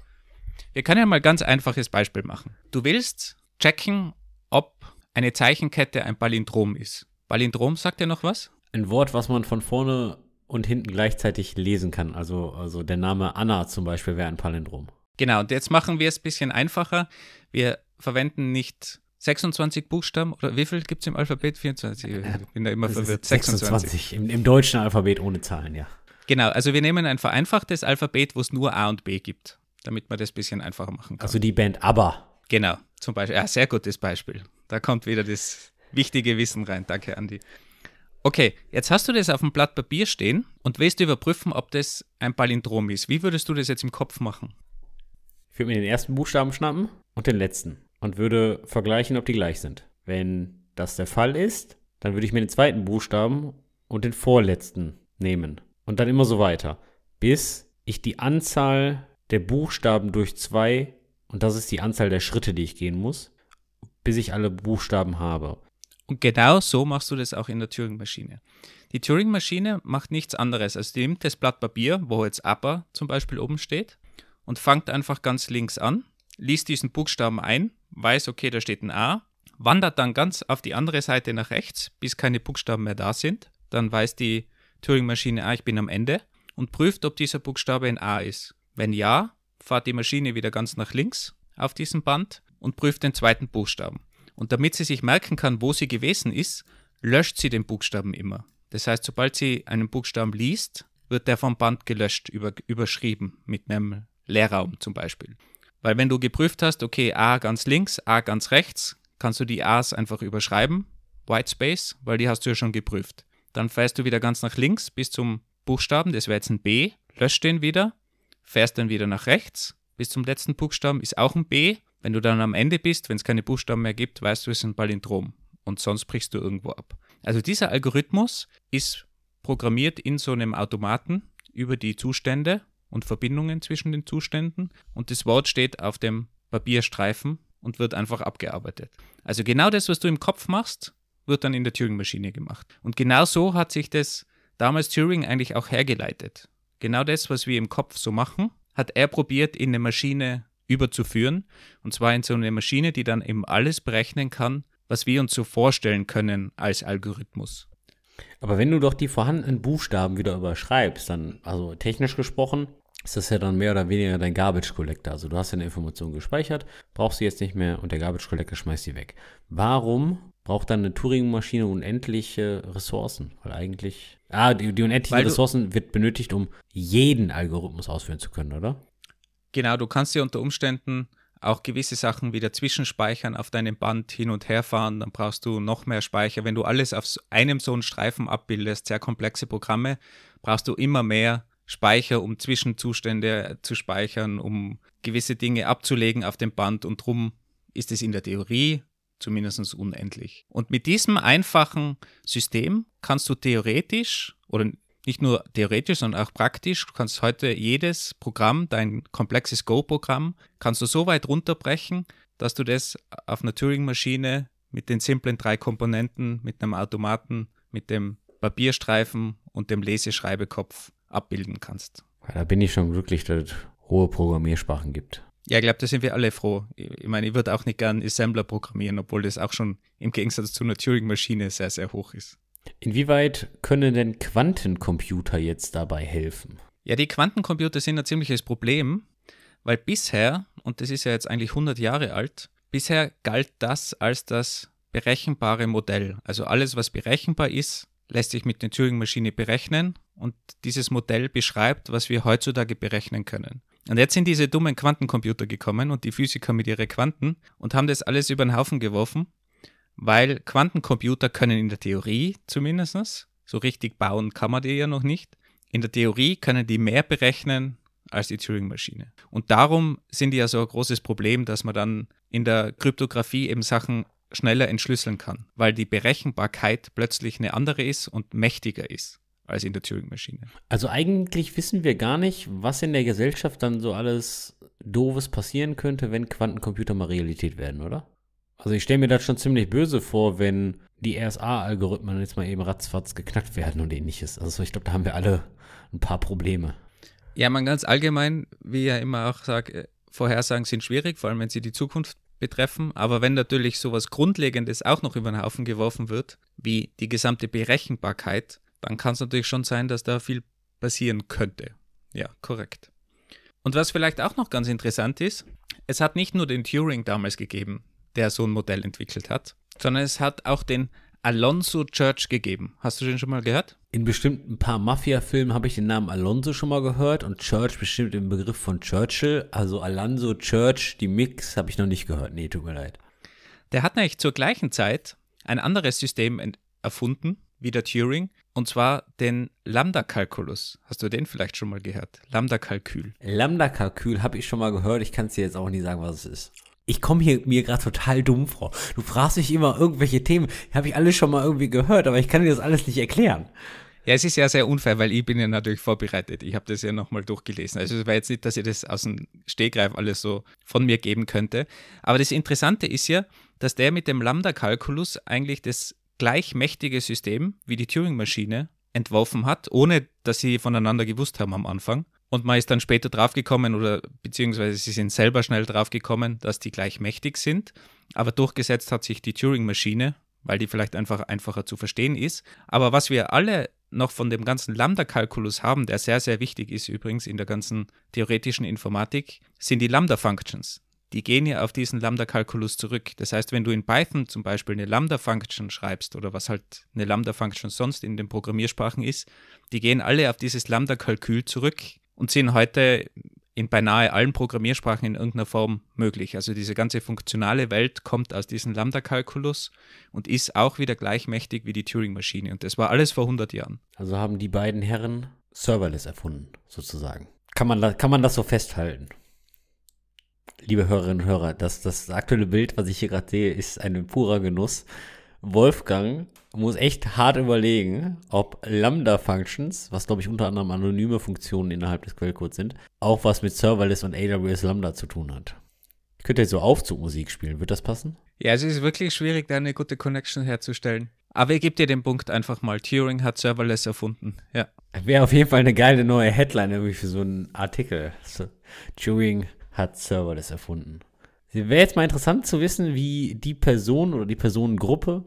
Speaker 1: Wir können ja mal ein ganz einfaches Beispiel machen. Du willst checken, ob eine Zeichenkette ein Palindrom ist. Palindrom
Speaker 2: sagt dir noch was? Ein Wort, was man von vorne und hinten gleichzeitig lesen kann. Also, also der Name Anna zum Beispiel wäre ein Palindrom. Genau, und jetzt machen wir es ein bisschen einfacher. Wir
Speaker 1: verwenden nicht 26 Buchstaben oder wie viel gibt es im Alphabet? 24, äh, ich bin da immer das verwirrt. 26, 26. Im,
Speaker 2: Im, deutschen Alphabet ohne Zahlen, ja.
Speaker 1: Genau, also wir nehmen ein vereinfachtes Alphabet, wo es nur A und B gibt, damit man das ein bisschen einfacher machen kann. Also die Band ABBA. Genau, zum Beispiel. Ja, sehr gutes Beispiel. Da kommt wieder das wichtige Wissen rein. Danke, Andi. Okay, jetzt hast du das auf dem Blatt Papier stehen und willst überprüfen, ob das ein Palindrom
Speaker 2: ist. Wie würdest du das jetzt im Kopf machen? Ich würde mir den ersten Buchstaben schnappen und den letzten und würde vergleichen, ob die gleich sind. Wenn das der Fall ist, dann würde ich mir den zweiten Buchstaben und den vorletzten nehmen. Und dann immer so weiter, bis ich die Anzahl der Buchstaben durch zwei und das ist die Anzahl der Schritte, die ich gehen muss, bis ich alle Buchstaben habe. Und genau so machst du das auch in der
Speaker 1: Turing-Maschine. Die Turing-Maschine macht nichts anderes als die nimmt das Blatt Papier, wo jetzt Upper zum Beispiel oben steht, und fangt einfach ganz links an, liest diesen Buchstaben ein, weiß, okay, da steht ein A, wandert dann ganz auf die andere Seite nach rechts, bis keine Buchstaben mehr da sind. Dann weiß die Turing-Maschine, ah, ich bin am Ende und prüft, ob dieser Buchstabe ein A ist. Wenn ja, fahrt die Maschine wieder ganz nach links auf diesem Band und prüft den zweiten Buchstaben. Und damit sie sich merken kann, wo sie gewesen ist, löscht sie den Buchstaben immer. Das heißt, sobald sie einen Buchstaben liest, wird der vom Band gelöscht, über, überschrieben mit einem Leerraum zum Beispiel. Weil wenn du geprüft hast, okay, A ganz links, A ganz rechts, kannst du die A's einfach überschreiben, Whitespace, weil die hast du ja schon geprüft. Dann fährst du wieder ganz nach links bis zum Buchstaben, das wäre jetzt ein B, löscht den wieder, fährst dann wieder nach rechts bis zum letzten Buchstaben, ist auch ein B. Wenn du dann am Ende bist, wenn es keine Buchstaben mehr gibt, weißt du, es ist ein Palindrom und sonst brichst du irgendwo ab. Also dieser Algorithmus ist programmiert in so einem Automaten über die Zustände und Verbindungen zwischen den Zuständen und das Wort steht auf dem Papierstreifen und wird einfach abgearbeitet. Also genau das, was du im Kopf machst, wird dann in der Turing-Maschine gemacht. Und genau so hat sich das damals Turing eigentlich auch hergeleitet. Genau das, was wir im Kopf so machen, hat er probiert, in eine Maschine überzuführen. Und zwar in so eine Maschine, die dann eben alles berechnen kann, was wir uns so vorstellen können als Algorithmus.
Speaker 2: Aber wenn du doch die vorhandenen Buchstaben wieder überschreibst, dann, also technisch gesprochen, ist das ja dann mehr oder weniger dein Garbage Collector. Also du hast ja eine Information gespeichert, brauchst sie jetzt nicht mehr und der Garbage Collector schmeißt sie weg. Warum braucht dann eine Turing-Maschine unendliche Ressourcen? Weil eigentlich, ah, die, die unendlichen Ressourcen wird benötigt, um jeden Algorithmus ausführen zu können, oder?
Speaker 1: Genau, du kannst dir unter Umständen auch gewisse Sachen wieder zwischenspeichern, auf deinem Band hin und her fahren, dann brauchst du noch mehr Speicher. Wenn du alles auf einem so einen Streifen abbildest, sehr komplexe Programme, brauchst du immer mehr Speicher, um Zwischenzustände zu speichern, um gewisse Dinge abzulegen auf dem Band und drum ist es in der Theorie zumindest unendlich. Und mit diesem einfachen System kannst du theoretisch oder nicht nur theoretisch, sondern auch praktisch. Du kannst heute jedes Programm, dein komplexes Go-Programm, kannst du so weit runterbrechen, dass du das auf einer Turing-Maschine mit den simplen drei Komponenten, mit einem Automaten, mit dem Papierstreifen und dem Leseschreibekopf abbilden kannst.
Speaker 2: Da bin ich schon glücklich, dass es hohe Programmiersprachen gibt.
Speaker 1: Ja, ich glaube, da sind wir alle froh. Ich meine, ich würde auch nicht gern Assembler programmieren, obwohl das auch schon im Gegensatz zu einer Turing-Maschine sehr, sehr hoch ist.
Speaker 2: Inwieweit können denn Quantencomputer jetzt dabei helfen?
Speaker 1: Ja, die Quantencomputer sind ein ziemliches Problem, weil bisher, und das ist ja jetzt eigentlich 100 Jahre alt, bisher galt das als das berechenbare Modell. Also alles, was berechenbar ist, lässt sich mit der Turing-Maschine berechnen und dieses Modell beschreibt, was wir heutzutage berechnen können. Und jetzt sind diese dummen Quantencomputer gekommen und die Physiker mit ihren Quanten und haben das alles über den Haufen geworfen weil Quantencomputer können in der Theorie zumindest, so richtig bauen kann man die ja noch nicht, in der Theorie können die mehr berechnen als die Turing-Maschine. Und darum sind die ja so ein großes Problem, dass man dann in der Kryptographie eben Sachen schneller entschlüsseln kann, weil die Berechenbarkeit plötzlich eine andere
Speaker 2: ist und mächtiger ist als in der Turing-Maschine. Also eigentlich wissen wir gar nicht, was in der Gesellschaft dann so alles Doofes passieren könnte, wenn Quantencomputer mal Realität werden, oder? Also ich stelle mir das schon ziemlich böse vor, wenn die RSA-Algorithmen jetzt mal eben ratzfatz geknackt werden und ähnliches. Also ich glaube, da haben wir alle ein paar Probleme.
Speaker 1: Ja, man ganz allgemein, wie ja immer auch sagt, äh, Vorhersagen sind schwierig, vor allem wenn sie die Zukunft betreffen. Aber wenn natürlich sowas Grundlegendes auch noch über den Haufen geworfen wird, wie die gesamte Berechenbarkeit, dann kann es natürlich schon sein, dass da viel passieren könnte. Ja, korrekt. Und was vielleicht auch noch ganz interessant ist, es hat nicht nur den Turing damals gegeben, der so ein Modell entwickelt hat, sondern es hat auch den Alonso Church gegeben.
Speaker 2: Hast du den schon mal gehört? In bestimmt ein paar Mafia-Filmen habe ich den Namen Alonso schon mal gehört und Church bestimmt im Begriff von Churchill. Also Alonso Church, die Mix, habe ich noch nicht gehört. Nee, tut mir
Speaker 1: leid. Der hat nämlich zur gleichen Zeit ein anderes System erfunden, wie der Turing, und zwar den Lambda-Kalkulus. Hast du den vielleicht schon mal gehört? Lambda-Kalkül.
Speaker 2: Lambda-Kalkül habe ich schon mal gehört. Ich kann es dir jetzt auch nicht sagen, was es ist ich komme hier mir gerade total dumm vor. Du fragst mich immer irgendwelche Themen, habe ich alles schon mal irgendwie gehört, aber ich kann dir das alles nicht erklären.
Speaker 1: Ja, es ist ja sehr unfair, weil ich bin ja natürlich vorbereitet. Ich habe das ja nochmal durchgelesen. Also es war jetzt nicht, dass ich das aus dem Stehgreif alles so von mir geben könnte. Aber das Interessante ist ja, dass der mit dem Lambda-Kalkulus eigentlich das gleich mächtige System wie die Turing-Maschine entworfen hat, ohne dass sie voneinander gewusst haben am Anfang. Und man ist dann später draufgekommen oder beziehungsweise sie sind selber schnell draufgekommen, dass die gleich mächtig sind. Aber durchgesetzt hat sich die Turing-Maschine, weil die vielleicht einfach einfacher zu verstehen ist. Aber was wir alle noch von dem ganzen Lambda-Kalkulus haben, der sehr, sehr wichtig ist übrigens in der ganzen theoretischen Informatik, sind die Lambda-Functions. Die gehen ja auf diesen Lambda-Kalkulus zurück. Das heißt, wenn du in Python zum Beispiel eine Lambda-Function schreibst oder was halt eine Lambda-Function sonst in den Programmiersprachen ist, die gehen alle auf dieses Lambda-Kalkül zurück und sind heute in beinahe allen Programmiersprachen in irgendeiner Form möglich. Also diese ganze funktionale Welt kommt aus diesem Lambda-Kalkulus und ist auch wieder gleichmächtig wie die Turing-Maschine. Und das war
Speaker 2: alles vor 100 Jahren. Also haben die beiden Herren Serverless erfunden, sozusagen. Kann man, kann man das so festhalten? Liebe Hörerinnen und Hörer, das, das aktuelle Bild, was ich hier gerade sehe, ist ein purer Genuss. Wolfgang muss echt hart überlegen, ob Lambda-Functions, was glaube ich unter anderem anonyme Funktionen innerhalb des Quellcodes sind, auch was mit Serverless und AWS Lambda zu tun hat. Ich könnte jetzt so Aufzugmusik spielen, wird das passen?
Speaker 1: Ja, es ist wirklich schwierig, da eine gute Connection herzustellen. Aber ich gebe dir den Punkt einfach mal. Turing hat Serverless erfunden,
Speaker 2: ja. Wäre auf jeden Fall eine geile neue Headline irgendwie für so einen Artikel. Turing hat Serverless erfunden. Wäre jetzt mal interessant zu wissen, wie die Person oder die Personengruppe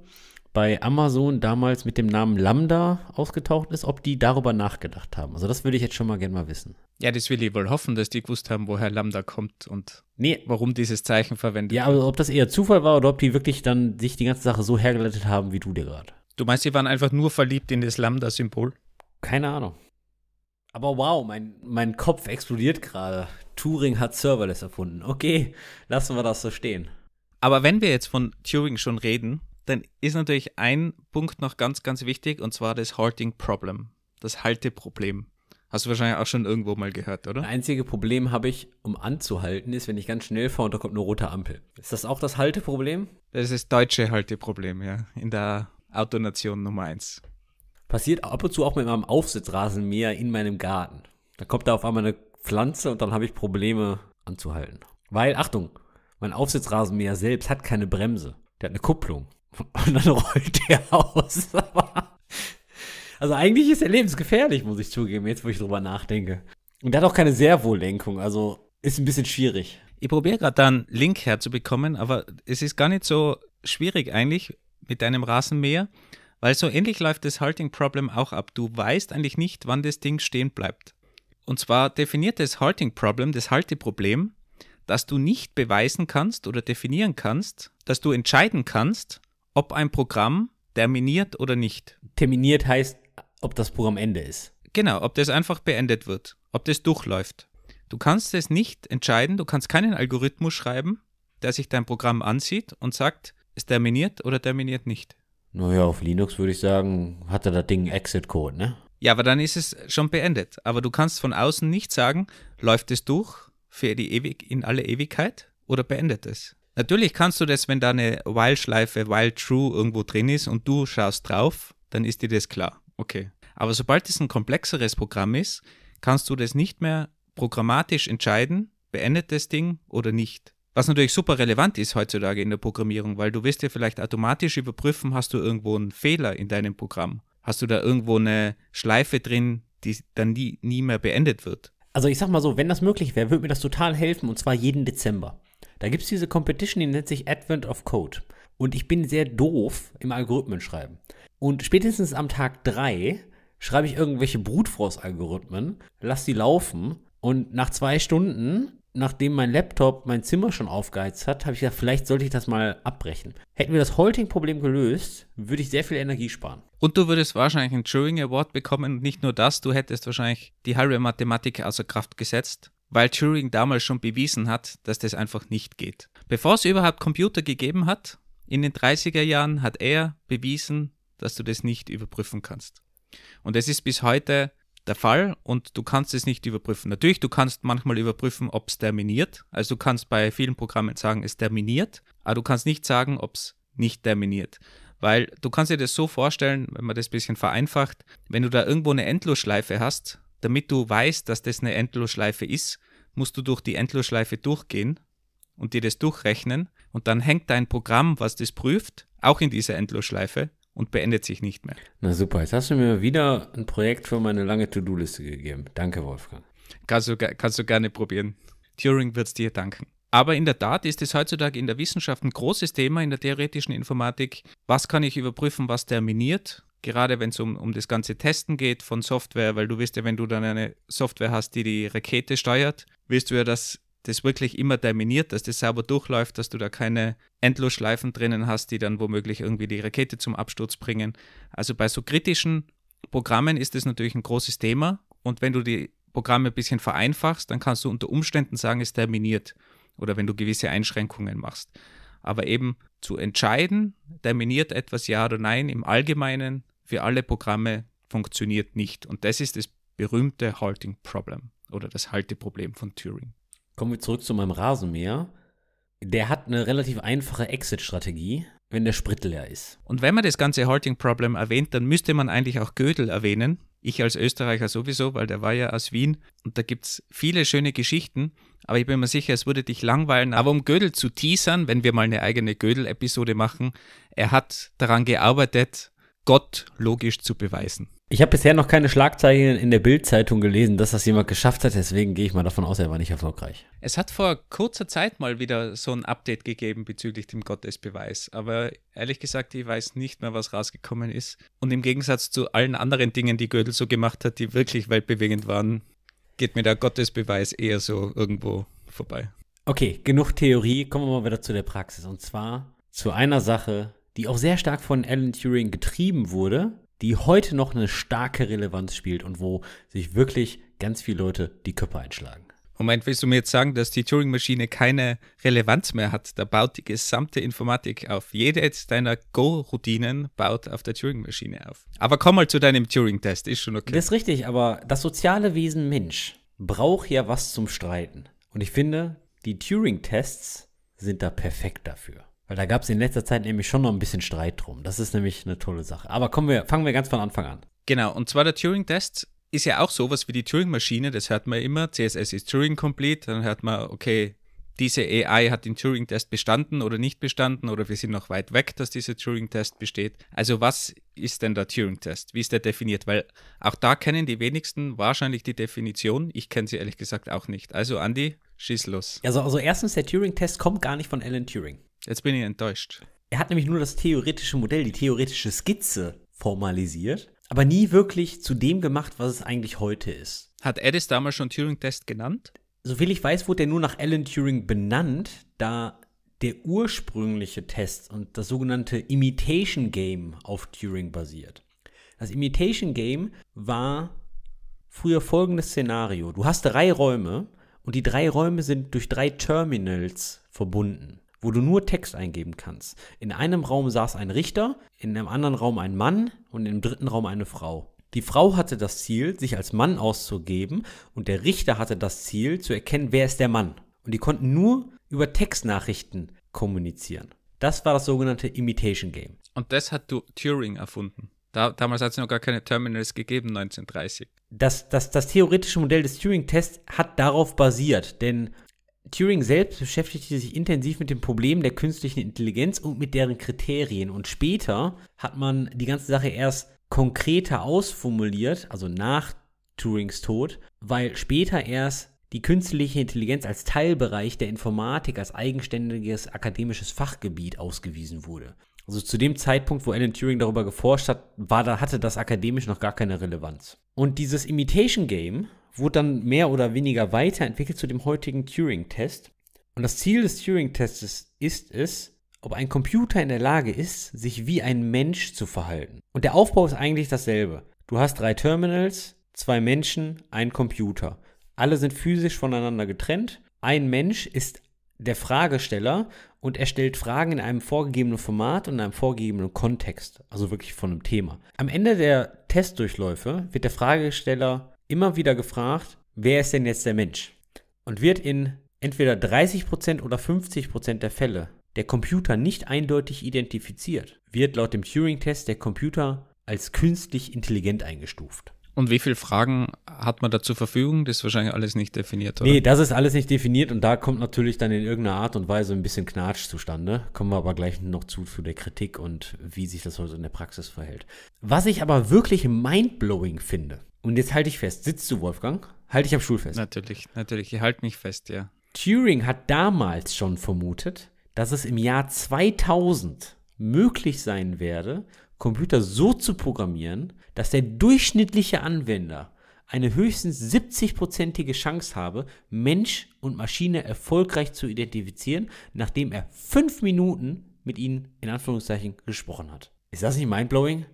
Speaker 2: bei Amazon damals mit dem Namen Lambda ausgetaucht ist, ob die darüber nachgedacht haben. Also das würde ich jetzt schon mal gerne mal wissen. Ja, das will ich wohl hoffen, dass die gewusst haben, woher Lambda kommt und nee. warum dieses Zeichen verwendet wird. Ja, also aber ob das eher Zufall war oder ob die wirklich dann sich die ganze Sache so hergeleitet haben, wie du dir gerade. Du meinst, sie waren einfach nur verliebt in das Lambda-Symbol? Keine Ahnung. Aber wow, mein, mein Kopf explodiert gerade. Turing hat Serverless erfunden. Okay, lassen wir das so stehen. Aber
Speaker 1: wenn wir jetzt von Turing schon reden, dann ist natürlich ein Punkt noch ganz, ganz wichtig und zwar das Halting Problem, das Halteproblem. Hast du wahrscheinlich auch schon irgendwo mal gehört, oder? Das
Speaker 2: einzige Problem habe ich, um anzuhalten, ist, wenn ich ganz schnell fahre und da kommt eine rote Ampel. Ist das auch das Halteproblem? Das ist das deutsche Halteproblem, ja. In der Autonation Nummer 1. Passiert ab und zu auch mit meinem Aufsitzrasenmäher in meinem Garten. Da kommt da auf einmal eine Pflanze und dann habe ich Probleme anzuhalten. Weil, Achtung, mein Aufsitzrasenmäher selbst hat keine Bremse. Der hat eine Kupplung. Und dann rollt der aus. also eigentlich ist er lebensgefährlich, muss ich zugeben, jetzt wo ich drüber nachdenke. Und der hat auch keine Servolenkung, also ist ein bisschen schwierig. Ich probiere gerade da einen Link herzubekommen, aber es
Speaker 1: ist gar nicht so schwierig eigentlich mit deinem Rasenmäher, weil so ähnlich läuft das Halting Problem auch ab. Du weißt eigentlich nicht, wann das Ding stehen bleibt. Und zwar definiert das Halting Problem, das Halteproblem, dass du nicht beweisen kannst oder definieren kannst, dass du entscheiden kannst, ob ein Programm terminiert oder nicht. Terminiert heißt, ob das Programm Ende ist. Genau, ob das einfach beendet wird, ob das durchläuft. Du kannst es nicht entscheiden, du kannst keinen Algorithmus schreiben, der sich dein Programm ansieht und sagt, es terminiert oder terminiert nicht.
Speaker 2: Naja, auf Linux würde ich sagen, hat er das Ding Exit-Code, ne?
Speaker 1: Ja, aber dann ist es schon beendet. Aber du kannst von außen nicht sagen, läuft es durch für die ewig, in alle Ewigkeit oder beendet es? Natürlich kannst du das, wenn da eine While-Schleife, While-True irgendwo drin ist und du schaust drauf, dann ist dir das klar. Okay. Aber sobald es ein komplexeres Programm ist, kannst du das nicht mehr programmatisch entscheiden, beendet das Ding oder nicht. Was natürlich super relevant ist heutzutage in der Programmierung, weil du wirst ja vielleicht automatisch überprüfen, hast du irgendwo einen Fehler in deinem Programm? Hast
Speaker 2: du da irgendwo eine Schleife drin, die dann nie, nie mehr beendet wird? Also ich sag mal so, wenn das möglich wäre, würde mir das total helfen und zwar jeden Dezember. Da gibt es diese Competition, die nennt sich Advent of Code. Und ich bin sehr doof im Algorithmen schreiben. Und spätestens am Tag 3 schreibe ich irgendwelche Brutforce-Algorithmen, lasse sie laufen und nach zwei Stunden nachdem mein Laptop mein Zimmer schon aufgeheizt hat, habe ich gedacht, vielleicht sollte ich das mal abbrechen. Hätten wir das Halting-Problem gelöst, würde ich sehr viel Energie sparen. Und du würdest wahrscheinlich
Speaker 1: einen Turing Award bekommen nicht nur das, du hättest wahrscheinlich die halbe Mathematik außer Kraft gesetzt, weil Turing damals schon bewiesen hat, dass das einfach nicht geht. Bevor es überhaupt Computer gegeben hat, in den 30er Jahren hat er bewiesen, dass du das nicht überprüfen kannst. Und es ist bis heute der Fall und du kannst es nicht überprüfen. Natürlich, du kannst manchmal überprüfen, ob es terminiert. Also du kannst bei vielen Programmen sagen, es terminiert, aber du kannst nicht sagen, ob es nicht terminiert. Weil du kannst dir das so vorstellen, wenn man das ein bisschen vereinfacht, wenn du da irgendwo eine Endlosschleife hast, damit du weißt, dass das eine Endlosschleife ist, musst du durch die Endlosschleife durchgehen und dir das durchrechnen und dann hängt dein Programm, was das prüft, auch in dieser Endlosschleife und beendet sich nicht mehr. Na super, jetzt hast du mir wieder ein Projekt für meine lange To-Do-Liste gegeben. Danke, Wolfgang. Kannst du, kannst du gerne probieren. Turing wird es dir danken. Aber in der Tat ist es heutzutage in der Wissenschaft ein großes Thema in der theoretischen Informatik. Was kann ich überprüfen, was terminiert? Gerade wenn es um, um das ganze Testen geht von Software, weil du wirst ja, wenn du dann eine Software hast, die die Rakete steuert, wirst du ja das das wirklich immer terminiert, dass das sauber durchläuft, dass du da keine Endlosschleifen drinnen hast, die dann womöglich irgendwie die Rakete zum Absturz bringen. Also bei so kritischen Programmen ist das natürlich ein großes Thema. Und wenn du die Programme ein bisschen vereinfachst, dann kannst du unter Umständen sagen, es terminiert. Oder wenn du gewisse Einschränkungen machst. Aber eben zu entscheiden, terminiert etwas ja oder nein im Allgemeinen für alle Programme funktioniert nicht. Und das ist das berühmte Halting Problem oder das Halteproblem
Speaker 2: von Turing. Kommen wir zurück zu meinem Rasenmäher. Der hat eine relativ einfache Exit-Strategie, wenn der Sprit leer ist.
Speaker 1: Und wenn man das ganze Halting-Problem erwähnt, dann müsste man eigentlich auch Gödel erwähnen. Ich als Österreicher sowieso, weil der war ja aus Wien und da gibt es viele schöne Geschichten, aber ich bin mir sicher, es würde dich langweilen. Aber um Gödel zu teasern, wenn wir mal eine eigene Gödel-Episode machen, er hat daran gearbeitet, Gott logisch zu
Speaker 2: beweisen. Ich habe bisher noch keine Schlagzeilen in der Bildzeitung gelesen, dass das jemand geschafft hat, deswegen gehe ich mal davon aus, er war nicht erfolgreich.
Speaker 1: Es hat vor kurzer Zeit mal wieder so ein Update gegeben bezüglich dem Gottesbeweis, aber ehrlich gesagt, ich weiß nicht mehr, was rausgekommen ist. Und im Gegensatz zu allen anderen Dingen, die Gödel so gemacht hat, die wirklich weltbewegend waren, geht mir der Gottesbeweis
Speaker 2: eher so irgendwo vorbei. Okay, genug Theorie, kommen wir mal wieder zu der Praxis. Und zwar zu einer Sache, die auch sehr stark von Alan Turing getrieben wurde, die heute noch eine starke Relevanz spielt und wo sich wirklich ganz viele Leute die Köpfe einschlagen.
Speaker 1: Moment, willst du mir jetzt sagen, dass die Turing-Maschine keine Relevanz mehr hat? Da baut die gesamte Informatik auf. Jede deiner Go-Routinen baut auf der Turing-Maschine auf. Aber komm mal
Speaker 2: zu deinem Turing-Test, ist schon okay. Das ist richtig, aber das soziale Wesen Mensch braucht ja was zum Streiten. Und ich finde, die Turing-Tests sind da perfekt dafür. Weil da gab es in letzter Zeit nämlich schon noch ein bisschen Streit drum. Das ist nämlich eine tolle Sache. Aber kommen wir, fangen wir ganz von Anfang an.
Speaker 1: Genau, und zwar der Turing-Test ist ja auch sowas wie die Turing-Maschine, das hört man immer. CSS ist Turing-complete, dann hört man, okay, diese AI hat den Turing-Test bestanden oder nicht bestanden oder wir sind noch weit weg, dass dieser Turing-Test besteht. Also was ist denn der Turing-Test? Wie ist der definiert? Weil auch da kennen die wenigsten wahrscheinlich die Definition. Ich kenne sie ehrlich gesagt auch
Speaker 2: nicht. Also Andy, schieß los. Also, also erstens, der Turing-Test kommt gar nicht von Alan Turing. Jetzt bin ich enttäuscht. Er hat nämlich nur das theoretische Modell, die theoretische Skizze formalisiert, aber nie wirklich zu dem gemacht, was es eigentlich heute ist. Hat Edis damals schon Turing-Test genannt? Soviel ich weiß, wurde er nur nach Alan Turing benannt, da der ursprüngliche Test und das sogenannte Imitation Game auf Turing basiert. Das Imitation Game war früher folgendes Szenario. Du hast drei Räume und die drei Räume sind durch drei Terminals verbunden wo du nur Text eingeben kannst. In einem Raum saß ein Richter, in einem anderen Raum ein Mann und im dritten Raum eine Frau. Die Frau hatte das Ziel, sich als Mann auszugeben und der Richter hatte das Ziel, zu erkennen, wer ist der Mann. Und die konnten nur über Textnachrichten kommunizieren. Das war das sogenannte Imitation Game.
Speaker 1: Und das hat Turing erfunden. Da, damals hat es noch gar keine
Speaker 2: Terminals gegeben, 1930. Das, das, das theoretische Modell des Turing-Tests hat darauf basiert, denn Turing selbst beschäftigte sich intensiv mit dem Problem der künstlichen Intelligenz und mit deren Kriterien. Und später hat man die ganze Sache erst konkreter ausformuliert, also nach Turings Tod, weil später erst die künstliche Intelligenz als Teilbereich der Informatik als eigenständiges akademisches Fachgebiet ausgewiesen wurde. Also zu dem Zeitpunkt, wo Alan Turing darüber geforscht hat, war, da hatte das akademisch noch gar keine Relevanz. Und dieses Imitation Game, wurde dann mehr oder weniger weiterentwickelt zu dem heutigen Turing-Test. Und das Ziel des Turing-Tests ist es, ob ein Computer in der Lage ist, sich wie ein Mensch zu verhalten. Und der Aufbau ist eigentlich dasselbe. Du hast drei Terminals, zwei Menschen, ein Computer. Alle sind physisch voneinander getrennt. Ein Mensch ist der Fragesteller und er stellt Fragen in einem vorgegebenen Format und in einem vorgegebenen Kontext, also wirklich von einem Thema. Am Ende der Testdurchläufe wird der Fragesteller immer wieder gefragt, wer ist denn jetzt der Mensch? Und wird in entweder 30% oder 50% der Fälle der Computer nicht eindeutig identifiziert, wird laut dem Turing-Test der Computer als künstlich
Speaker 1: intelligent eingestuft. Und wie viele Fragen hat man da zur Verfügung? Das ist wahrscheinlich alles
Speaker 2: nicht definiert, oder? Nee, das ist alles nicht definiert und da kommt natürlich dann in irgendeiner Art und Weise ein bisschen Knatsch zustande. Kommen wir aber gleich noch zu, zu der Kritik und wie sich das heute in der Praxis verhält. Was ich aber wirklich mindblowing finde, und jetzt halte ich fest, sitzt du, Wolfgang? Halte ich am Stuhl fest. Natürlich, natürlich, ich halte mich fest, ja. Turing hat damals schon vermutet, dass es im Jahr 2000 möglich sein werde, Computer so zu programmieren, dass der durchschnittliche Anwender eine höchstens 70-prozentige Chance habe, Mensch und Maschine erfolgreich zu identifizieren, nachdem er fünf Minuten mit ihnen in Anführungszeichen gesprochen hat. Ist das nicht mindblowing?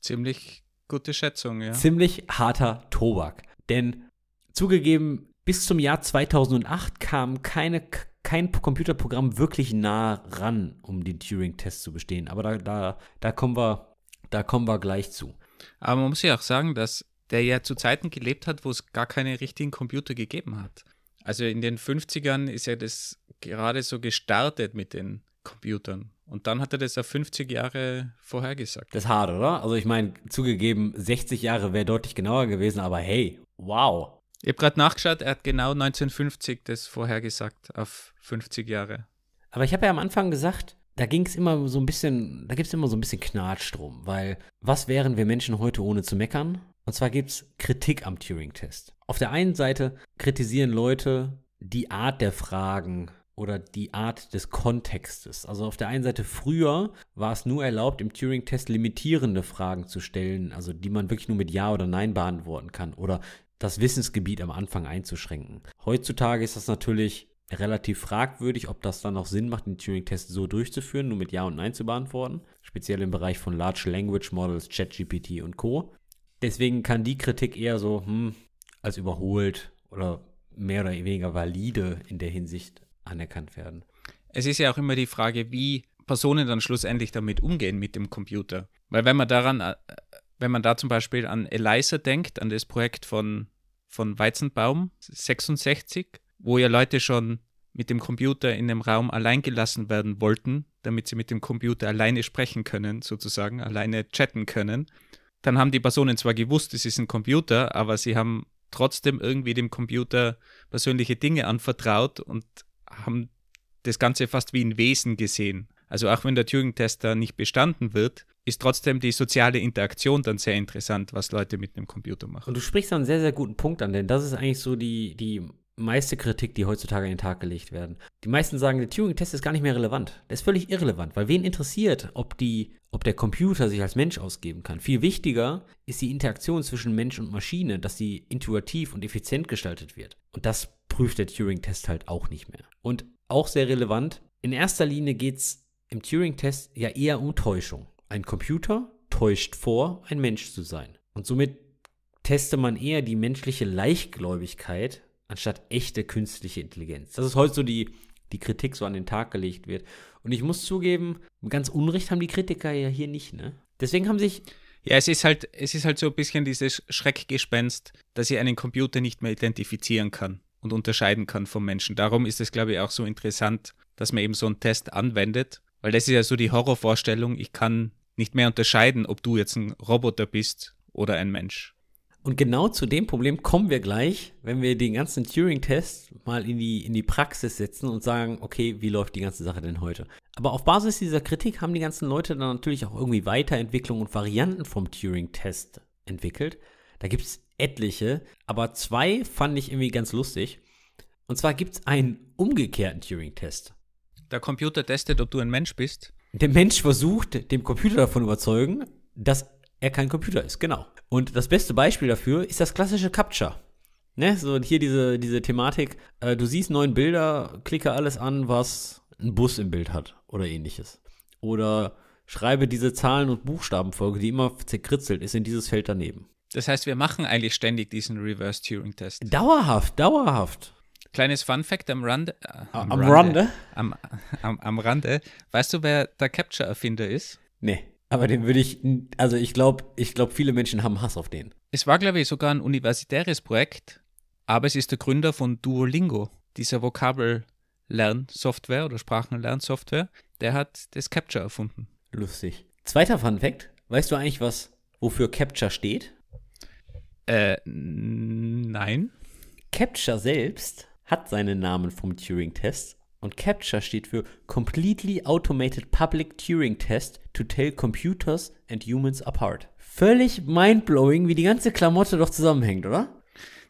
Speaker 2: Ziemlich gute Schätzung, ja. Ziemlich harter Tobak. Denn zugegeben, bis zum Jahr 2008kamen keine kein Computerprogramm wirklich nah ran, um den Turing-Test zu bestehen. Aber da, da, da, kommen wir, da kommen wir gleich zu. Aber man
Speaker 1: muss ja auch sagen, dass der ja zu Zeiten gelebt hat, wo es gar keine richtigen Computer gegeben hat. Also in den 50ern ist ja das gerade so gestartet mit den Computern. Und dann hat er das ja 50 Jahre vorhergesagt.
Speaker 2: Das ist hart, oder? Also ich meine, zugegeben, 60 Jahre wäre deutlich genauer gewesen, aber hey, wow. Ich habe gerade nachgeschaut, er hat genau
Speaker 1: 1950 das vorhergesagt auf 50 Jahre.
Speaker 2: Aber ich habe ja am Anfang gesagt, da ging es immer so ein bisschen, da gibt es immer so ein bisschen Knatsch drum, weil was wären wir Menschen heute ohne zu meckern? Und zwar gibt es Kritik am Turing-Test. Auf der einen Seite kritisieren Leute die Art der Fragen oder die Art des Kontextes. Also auf der einen Seite früher war es nur erlaubt, im Turing-Test limitierende Fragen zu stellen, also die man wirklich nur mit Ja oder Nein beantworten kann oder das Wissensgebiet am Anfang einzuschränken. Heutzutage ist das natürlich relativ fragwürdig, ob das dann auch Sinn macht, den Turing-Test so durchzuführen, nur mit Ja und Nein zu beantworten, speziell im Bereich von Large Language Models, ChatGPT und Co. Deswegen kann die Kritik eher so hm, als überholt oder mehr oder weniger valide in der Hinsicht anerkannt werden.
Speaker 1: Es ist ja auch immer die Frage, wie Personen dann schlussendlich damit umgehen mit dem Computer. Weil wenn man daran, äh, äh, wenn man da zum Beispiel an Eliza denkt, an das Projekt von von Weizenbaum 66, wo ja Leute schon mit dem Computer in dem Raum allein gelassen werden wollten, damit sie mit dem Computer alleine sprechen können, sozusagen, alleine chatten können. Dann haben die Personen zwar gewusst, es ist ein Computer, aber sie haben trotzdem irgendwie dem Computer persönliche Dinge anvertraut und haben das Ganze fast wie ein Wesen gesehen. Also auch wenn der Turing-Test da nicht bestanden wird, ist trotzdem die soziale Interaktion dann sehr interessant,
Speaker 2: was Leute mit
Speaker 1: einem Computer machen.
Speaker 2: Und du sprichst da einen sehr, sehr guten Punkt an, denn das ist eigentlich so die, die meiste Kritik, die heutzutage an den Tag gelegt werden. Die meisten sagen, der Turing-Test ist gar nicht mehr relevant. Der ist völlig irrelevant, weil wen interessiert, ob, die, ob der Computer sich als Mensch ausgeben kann. Viel wichtiger ist die Interaktion zwischen Mensch und Maschine, dass sie intuitiv und effizient gestaltet wird. Und das prüft der Turing-Test halt auch nicht mehr. Und auch sehr relevant, in erster Linie geht es im Turing-Test ja eher um Täuschung. Ein Computer täuscht vor, ein Mensch zu sein. Und somit teste man eher die menschliche Leichtgläubigkeit anstatt echte künstliche Intelligenz. Das ist heute so die, die Kritik so an den Tag gelegt wird. Und ich muss zugeben, ganz Unrecht haben die Kritiker ja hier nicht, ne? Deswegen haben sich. Ja, es ist halt, es ist halt so
Speaker 1: ein bisschen dieses Schreckgespenst, dass ich einen Computer nicht mehr identifizieren kann und unterscheiden kann vom Menschen. Darum ist es, glaube ich, auch so interessant, dass man eben so einen Test anwendet, weil das ist ja so die Horrorvorstellung, ich kann nicht mehr unterscheiden, ob du jetzt ein Roboter bist oder
Speaker 2: ein Mensch. Und genau zu dem Problem kommen wir gleich, wenn wir den ganzen Turing-Test mal in die, in die Praxis setzen und sagen, okay, wie läuft die ganze Sache denn heute? Aber auf Basis dieser Kritik haben die ganzen Leute dann natürlich auch irgendwie Weiterentwicklungen und Varianten vom Turing-Test entwickelt. Da gibt es etliche, aber zwei fand ich irgendwie ganz lustig. Und zwar gibt es einen umgekehrten Turing-Test. Der Computer testet, ob du ein Mensch bist. Der Mensch versucht, dem Computer davon überzeugen, dass er kein Computer ist, genau. Und das beste Beispiel dafür ist das klassische Captcha. Ne? So hier diese, diese Thematik, äh, du siehst neun Bilder, klicke alles an, was ein Bus im Bild hat oder ähnliches. Oder schreibe diese Zahlen- und Buchstabenfolge, die immer zerkritzelt ist, in dieses Feld daneben.
Speaker 1: Das heißt, wir machen eigentlich ständig diesen Reverse Turing-Test. Dauerhaft,
Speaker 2: dauerhaft.
Speaker 1: Kleines Fun Fact am Rande. Äh, am, am Rande? Rande? Am, am, am Rande. Weißt du, wer der Capture-Erfinder ist? Nee. Aber
Speaker 2: den würde ich, also ich glaube, ich
Speaker 1: glaube, viele Menschen haben Hass auf den. Es war, glaube ich, sogar ein universitäres Projekt, aber es ist der Gründer von Duolingo, dieser Vokabellernsoftware oder Sprachenlernsoftware. Der hat das
Speaker 2: Capture erfunden. Lustig. Zweiter Fun Fact: Weißt du eigentlich, was wofür Capture steht? Äh, nein. Capture selbst hat seinen Namen vom Turing-Test und CAPTCHA steht für Completely Automated Public Turing Test to Tell Computers and Humans Apart. Völlig mindblowing, wie die ganze Klamotte doch zusammenhängt, oder?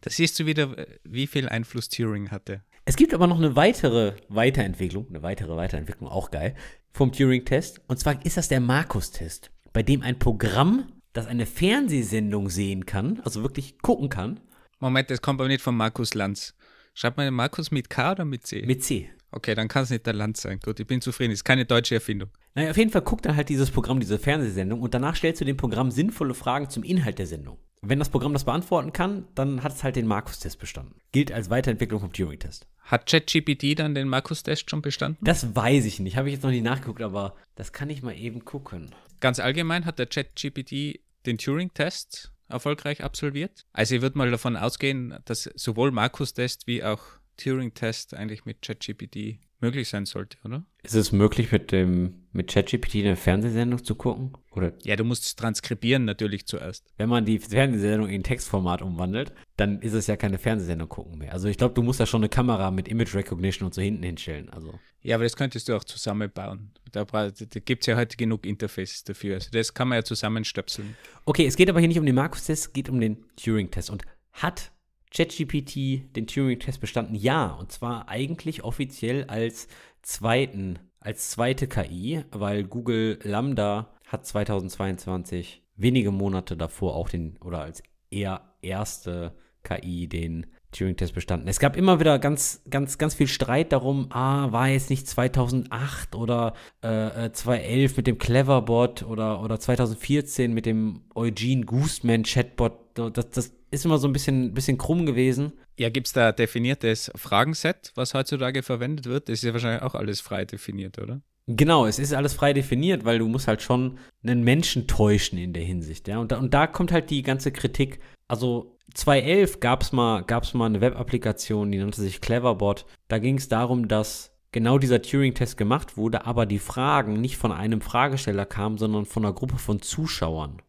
Speaker 2: Da siehst du wieder, wie viel Einfluss Turing hatte. Es gibt aber noch eine weitere Weiterentwicklung, eine weitere Weiterentwicklung, auch geil, vom Turing-Test. Und zwar ist das der Markus-Test, bei dem ein Programm, das eine Fernsehsendung sehen kann, also wirklich gucken kann. Moment, das kommt aber nicht von Markus Lanz. Schreibt man Markus mit K oder mit C? Mit C. Okay, dann kann es nicht der Land sein. Gut, ich bin zufrieden. Ist keine deutsche Erfindung. Naja, auf jeden Fall guckt dann halt dieses Programm, diese Fernsehsendung und danach stellst du dem Programm sinnvolle Fragen zum Inhalt der Sendung. Wenn das Programm das beantworten kann, dann hat es halt den Markus-Test bestanden. Gilt als Weiterentwicklung vom Turing-Test. Hat ChatGPT dann den Markus-Test schon bestanden? Das weiß ich nicht. Habe ich jetzt noch nicht nachgeguckt, aber das kann ich mal eben gucken.
Speaker 1: Ganz allgemein hat der ChatGPT den Turing-Test erfolgreich absolviert. Also ich würde mal davon ausgehen, dass sowohl Markus-Test wie auch Turing-Test eigentlich mit ChatGPT möglich sein sollte, oder?
Speaker 2: Ist es möglich, mit dem mit ChatGPT eine Fernsehsendung zu gucken? Oder? Ja, du musst es transkribieren natürlich zuerst. Wenn man die Fernsehsendung in Textformat umwandelt, dann ist es ja keine Fernsehsendung gucken mehr. Also ich glaube, du musst da schon eine Kamera mit Image Recognition und so hinten hinstellen. Also. Ja, aber das könntest du auch zusammenbauen. Da, da gibt es ja heute genug Interfaces dafür. Also das kann man ja zusammenstöpseln. Okay, es geht aber hier nicht um den Markus-Test, es geht um den Turing-Test. Und hat ChatGPT den Turing-Test bestanden? Ja, und zwar eigentlich offiziell als zweiten, als zweite KI, weil Google Lambda hat 2022 wenige Monate davor auch den oder als eher erste KI den Turing-Test bestanden. Es gab immer wieder ganz, ganz, ganz viel Streit darum, ah, war jetzt nicht 2008 oder äh, 2011 äh, mit dem Cleverbot oder, oder 2014 mit dem Eugene Gooseman Chatbot. Das, das, ist immer so ein bisschen, bisschen krumm gewesen.
Speaker 1: Ja, gibt es da definiertes
Speaker 2: Fragenset, was heutzutage verwendet wird? Das ist ja wahrscheinlich auch alles frei definiert, oder? Genau, es ist alles frei definiert, weil du musst halt schon einen Menschen täuschen in der Hinsicht, ja. Und da, und da kommt halt die ganze Kritik. Also 2011 gab es mal, gab's mal eine Web-Applikation, die nannte sich Cleverbot. Da ging es darum, dass genau dieser Turing-Test gemacht wurde, aber die Fragen nicht von einem Fragesteller kamen, sondern von einer Gruppe von Zuschauern.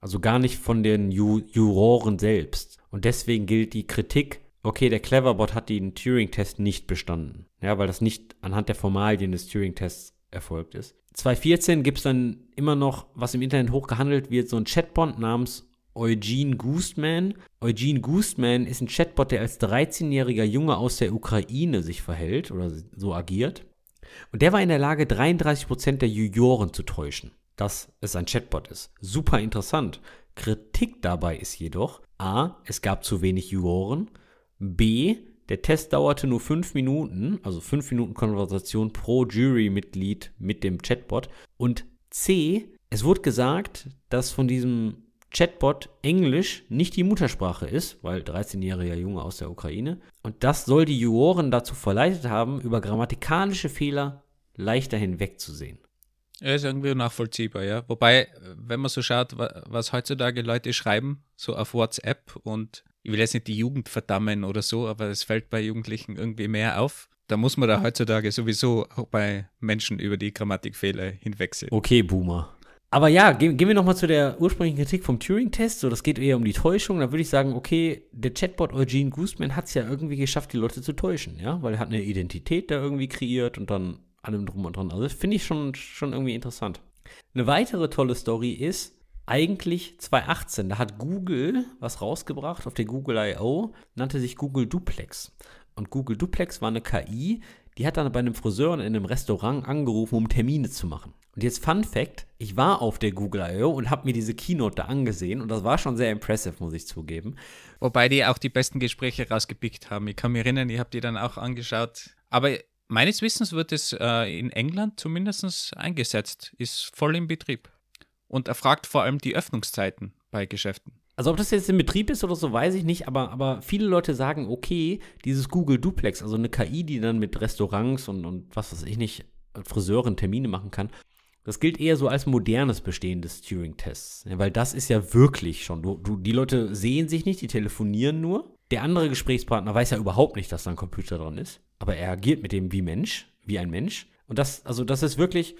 Speaker 2: Also gar nicht von den Ju Juroren selbst. Und deswegen gilt die Kritik, okay, der Cleverbot hat den Turing-Test nicht bestanden. Ja, weil das nicht anhand der Formalien des Turing-Tests erfolgt ist. 2014 gibt es dann immer noch, was im Internet hochgehandelt wird, so ein Chatbot namens Eugene Goostman. Eugene Goostman ist ein Chatbot, der als 13-jähriger Junge aus der Ukraine sich verhält oder so agiert. Und der war in der Lage, 33% der Juroren zu täuschen dass es ein Chatbot ist. Super interessant. Kritik dabei ist jedoch, a, es gab zu wenig Juroren, b, der Test dauerte nur fünf Minuten, also fünf Minuten Konversation pro Jurymitglied mit dem Chatbot und c, es wurde gesagt, dass von diesem Chatbot Englisch nicht die Muttersprache ist, weil 13-jähriger Junge aus der Ukraine. Und das soll die Juroren dazu verleitet haben, über grammatikalische Fehler leichter hinwegzusehen. Ja, ist
Speaker 1: irgendwie nachvollziehbar, ja. Wobei, wenn man so schaut, was heutzutage Leute schreiben, so auf WhatsApp und ich will jetzt nicht die Jugend verdammen oder so, aber es fällt bei Jugendlichen irgendwie mehr auf. Da muss man da heutzutage sowieso auch bei Menschen über die Grammatikfehler
Speaker 2: hinwechseln. Okay, Boomer. Aber ja, gehen, gehen wir nochmal zu der ursprünglichen Kritik vom Turing-Test. So, das geht eher um die Täuschung. Da würde ich sagen, okay, der Chatbot Eugene Gooseman hat es ja irgendwie geschafft, die Leute zu täuschen, ja? Weil er hat eine Identität da irgendwie kreiert und dann allem drum und dran. Also finde ich schon, schon irgendwie interessant. Eine weitere tolle Story ist eigentlich 2018. Da hat Google was rausgebracht auf der Google I.O., nannte sich Google Duplex. Und Google Duplex war eine KI, die hat dann bei einem Friseur in einem Restaurant angerufen, um Termine zu machen. Und jetzt Fun Fact, ich war auf der Google I.O. und habe mir diese Keynote da angesehen und das war schon sehr impressive, muss ich zugeben. Wobei die auch die besten Gespräche rausgepickt haben. Ich kann mich erinnern, ich habe die dann
Speaker 1: auch angeschaut. Aber Meines Wissens wird es äh, in England zumindest eingesetzt,
Speaker 2: ist voll in Betrieb. Und erfragt vor allem die Öffnungszeiten bei Geschäften. Also ob das jetzt in Betrieb ist oder so, weiß ich nicht, aber, aber viele Leute sagen, okay, dieses Google Duplex, also eine KI, die dann mit Restaurants und, und was weiß ich nicht, Friseuren Termine machen kann, das gilt eher so als modernes Bestehen des Turing-Tests. Ja, weil das ist ja wirklich schon, du, du, die Leute sehen sich nicht, die telefonieren nur der andere Gesprächspartner weiß ja überhaupt nicht, dass da ein Computer dran ist, aber er agiert mit dem wie Mensch, wie ein Mensch. Und das, also das ist wirklich,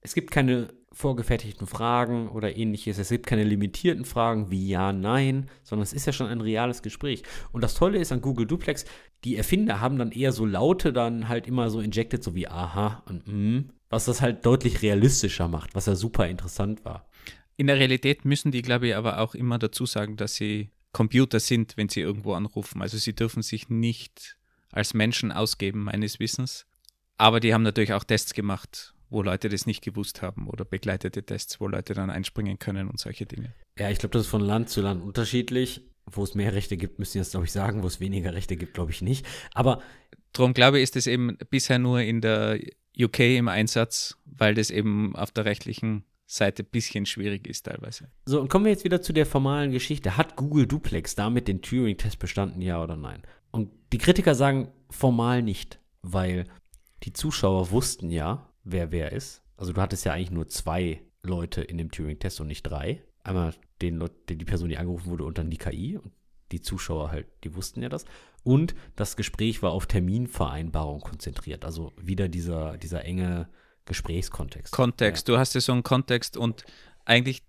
Speaker 2: es gibt keine vorgefertigten Fragen oder ähnliches, es gibt keine limitierten Fragen wie ja, nein, sondern es ist ja schon ein reales Gespräch. Und das Tolle ist an Google Duplex, die Erfinder haben dann eher so Laute dann halt immer so injected, so wie aha und mm, was das halt deutlich realistischer macht, was ja super interessant war. In der
Speaker 1: Realität müssen die, glaube ich, aber auch immer dazu sagen, dass sie Computer sind, wenn sie irgendwo anrufen. Also sie dürfen sich nicht als Menschen ausgeben, meines Wissens. Aber die haben natürlich auch Tests gemacht, wo Leute das nicht gewusst haben oder begleitete
Speaker 2: Tests, wo Leute dann einspringen können und solche Dinge. Ja, ich glaube, das ist von Land zu Land unterschiedlich. Wo es mehr Rechte gibt, müssen jetzt, glaube ich, sagen. Wo es weniger Rechte gibt, glaube ich nicht. Aber.
Speaker 1: darum glaube ich, ist es eben bisher nur in der UK im Einsatz, weil das eben auf
Speaker 2: der rechtlichen Seite ein bisschen schwierig ist teilweise. So, und kommen wir jetzt wieder zu der formalen Geschichte. Hat Google Duplex damit den Turing-Test bestanden, ja oder nein? Und die Kritiker sagen formal nicht, weil die Zuschauer wussten ja, wer wer ist. Also du hattest ja eigentlich nur zwei Leute in dem Turing-Test und nicht drei. Einmal den Leut, die Person, die angerufen wurde, und dann die KI. Und die Zuschauer halt, die wussten ja das. Und das Gespräch war auf Terminvereinbarung konzentriert. Also wieder dieser, dieser enge Gesprächskontext. Kontext, ja. du
Speaker 1: hast ja so einen Kontext und eigentlich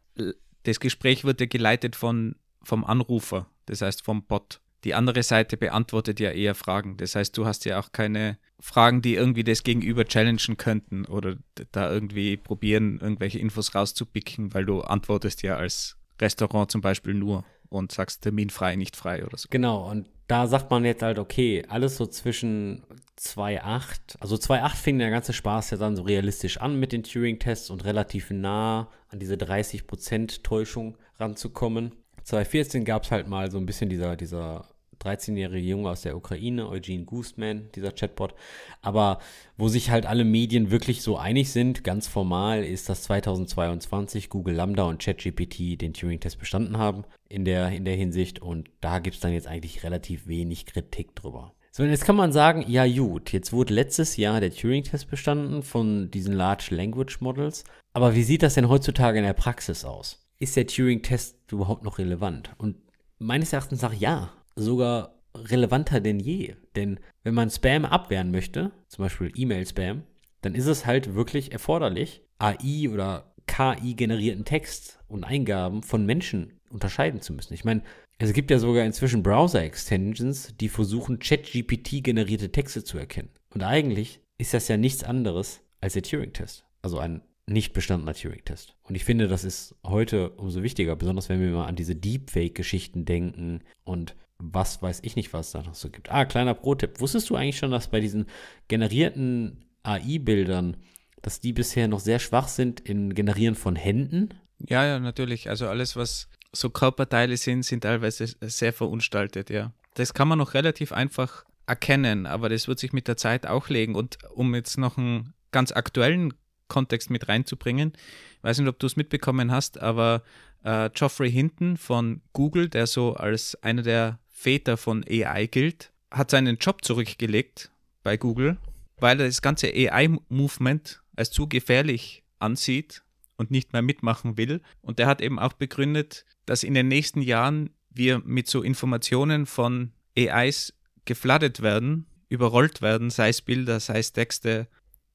Speaker 1: das Gespräch wird ja geleitet von, vom Anrufer, das heißt vom Bot. Die andere Seite beantwortet ja eher Fragen. Das heißt, du hast ja auch keine Fragen, die irgendwie das Gegenüber challengen könnten oder da irgendwie probieren, irgendwelche Infos rauszupicken, weil du antwortest ja als Restaurant zum Beispiel nur
Speaker 2: und sagst Termin frei, nicht frei oder so. Genau, und da sagt man jetzt halt, okay, alles so zwischen 2,8, also 2,8 fing der ganze Spaß ja dann so realistisch an mit den Turing-Tests und relativ nah an diese 30% Täuschung ranzukommen. 2014 gab es halt mal so ein bisschen dieser, dieser 13-jährige Junge aus der Ukraine, Eugene Gooseman, dieser Chatbot. Aber wo sich halt alle Medien wirklich so einig sind, ganz formal, ist, dass 2022 Google Lambda und ChatGPT den Turing-Test bestanden haben in der, in der Hinsicht. Und da gibt es dann jetzt eigentlich relativ wenig Kritik drüber. So, und jetzt kann man sagen, ja gut, jetzt wurde letztes Jahr der Turing-Test bestanden von diesen Large Language Models. Aber wie sieht das denn heutzutage in der Praxis aus? Ist der Turing-Test überhaupt noch relevant? Und meines Erachtens nach ja sogar relevanter denn je. Denn wenn man Spam abwehren möchte, zum Beispiel E-Mail-Spam, dann ist es halt wirklich erforderlich, AI oder KI-generierten Text und Eingaben von Menschen unterscheiden zu müssen. Ich meine, es gibt ja sogar inzwischen Browser-Extensions, die versuchen, ChatGPT-generierte Texte zu erkennen. Und eigentlich ist das ja nichts anderes als der Turing-Test. Also ein nicht bestandener Turing-Test. Und ich finde, das ist heute umso wichtiger, besonders wenn wir mal an diese Deepfake-Geschichten denken und was weiß ich nicht, was es da noch so gibt. Ah, kleiner Pro-Tipp. Wusstest du eigentlich schon, dass bei diesen generierten AI-Bildern, dass die bisher noch sehr schwach sind im Generieren von Händen? Ja, ja, natürlich. Also alles, was so Körperteile sind,
Speaker 1: sind teilweise sehr verunstaltet, ja. Das kann man noch relativ einfach erkennen, aber das wird sich mit der Zeit auch legen. Und um jetzt noch einen ganz aktuellen Kontext mit reinzubringen, ich weiß nicht, ob du es mitbekommen hast, aber äh, Geoffrey Hinton von Google, der so als einer der Väter von AI gilt, hat seinen Job zurückgelegt bei Google, weil er das ganze AI-Movement als zu gefährlich ansieht und nicht mehr mitmachen will. Und er hat eben auch begründet, dass in den nächsten Jahren wir mit so Informationen von AIs gefladdet werden, überrollt werden, sei es Bilder, sei es Texte.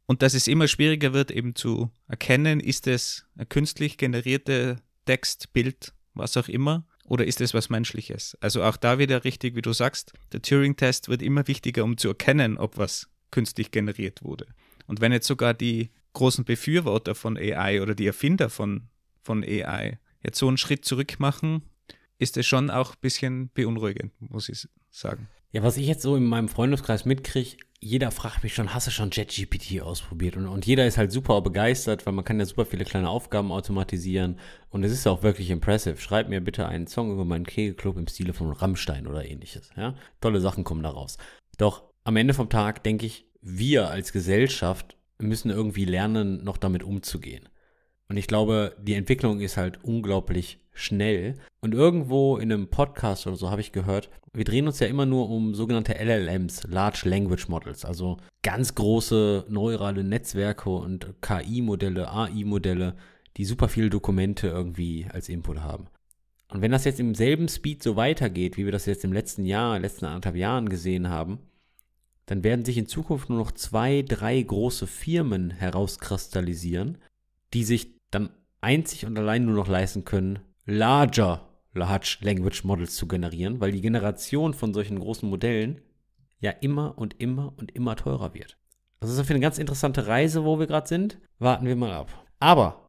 Speaker 1: Und dass es immer schwieriger wird, eben zu erkennen, ist es ein künstlich generierter Text, Bild, was auch immer, oder ist es was Menschliches? Also auch da wieder richtig, wie du sagst, der Turing-Test wird immer wichtiger, um zu erkennen, ob was künstlich generiert wurde. Und wenn jetzt sogar die großen Befürworter von AI oder die Erfinder von, von AI jetzt so einen Schritt zurück machen, ist es schon auch ein bisschen beunruhigend, muss ich sagen.
Speaker 2: Ja, was ich jetzt so in meinem Freundeskreis mitkriege, jeder fragt mich schon, hast du schon JetGPT ausprobiert? Und, und jeder ist halt super begeistert, weil man kann ja super viele kleine Aufgaben automatisieren. Und es ist auch wirklich impressive. Schreib mir bitte einen Song über meinen Kegelclub im Stile von Rammstein oder ähnliches. Ja? Tolle Sachen kommen da raus. Doch am Ende vom Tag denke ich, wir als Gesellschaft müssen irgendwie lernen, noch damit umzugehen. Und ich glaube, die Entwicklung ist halt unglaublich schnell. Und irgendwo in einem Podcast oder so habe ich gehört, wir drehen uns ja immer nur um sogenannte LLMs, Large Language Models, also ganz große neurale Netzwerke und KI-Modelle, AI-Modelle, die super viele Dokumente irgendwie als Input haben. Und wenn das jetzt im selben Speed so weitergeht, wie wir das jetzt im letzten Jahr, letzten anderthalb Jahren gesehen haben, dann werden sich in Zukunft nur noch zwei, drei große Firmen herauskristallisieren, die sich dann einzig und allein nur noch leisten können, larger Large Language Models zu generieren, weil die Generation von solchen großen Modellen ja immer und immer und immer teurer wird. das ist eine ganz interessante Reise, wo wir gerade sind. Warten wir mal ab. Aber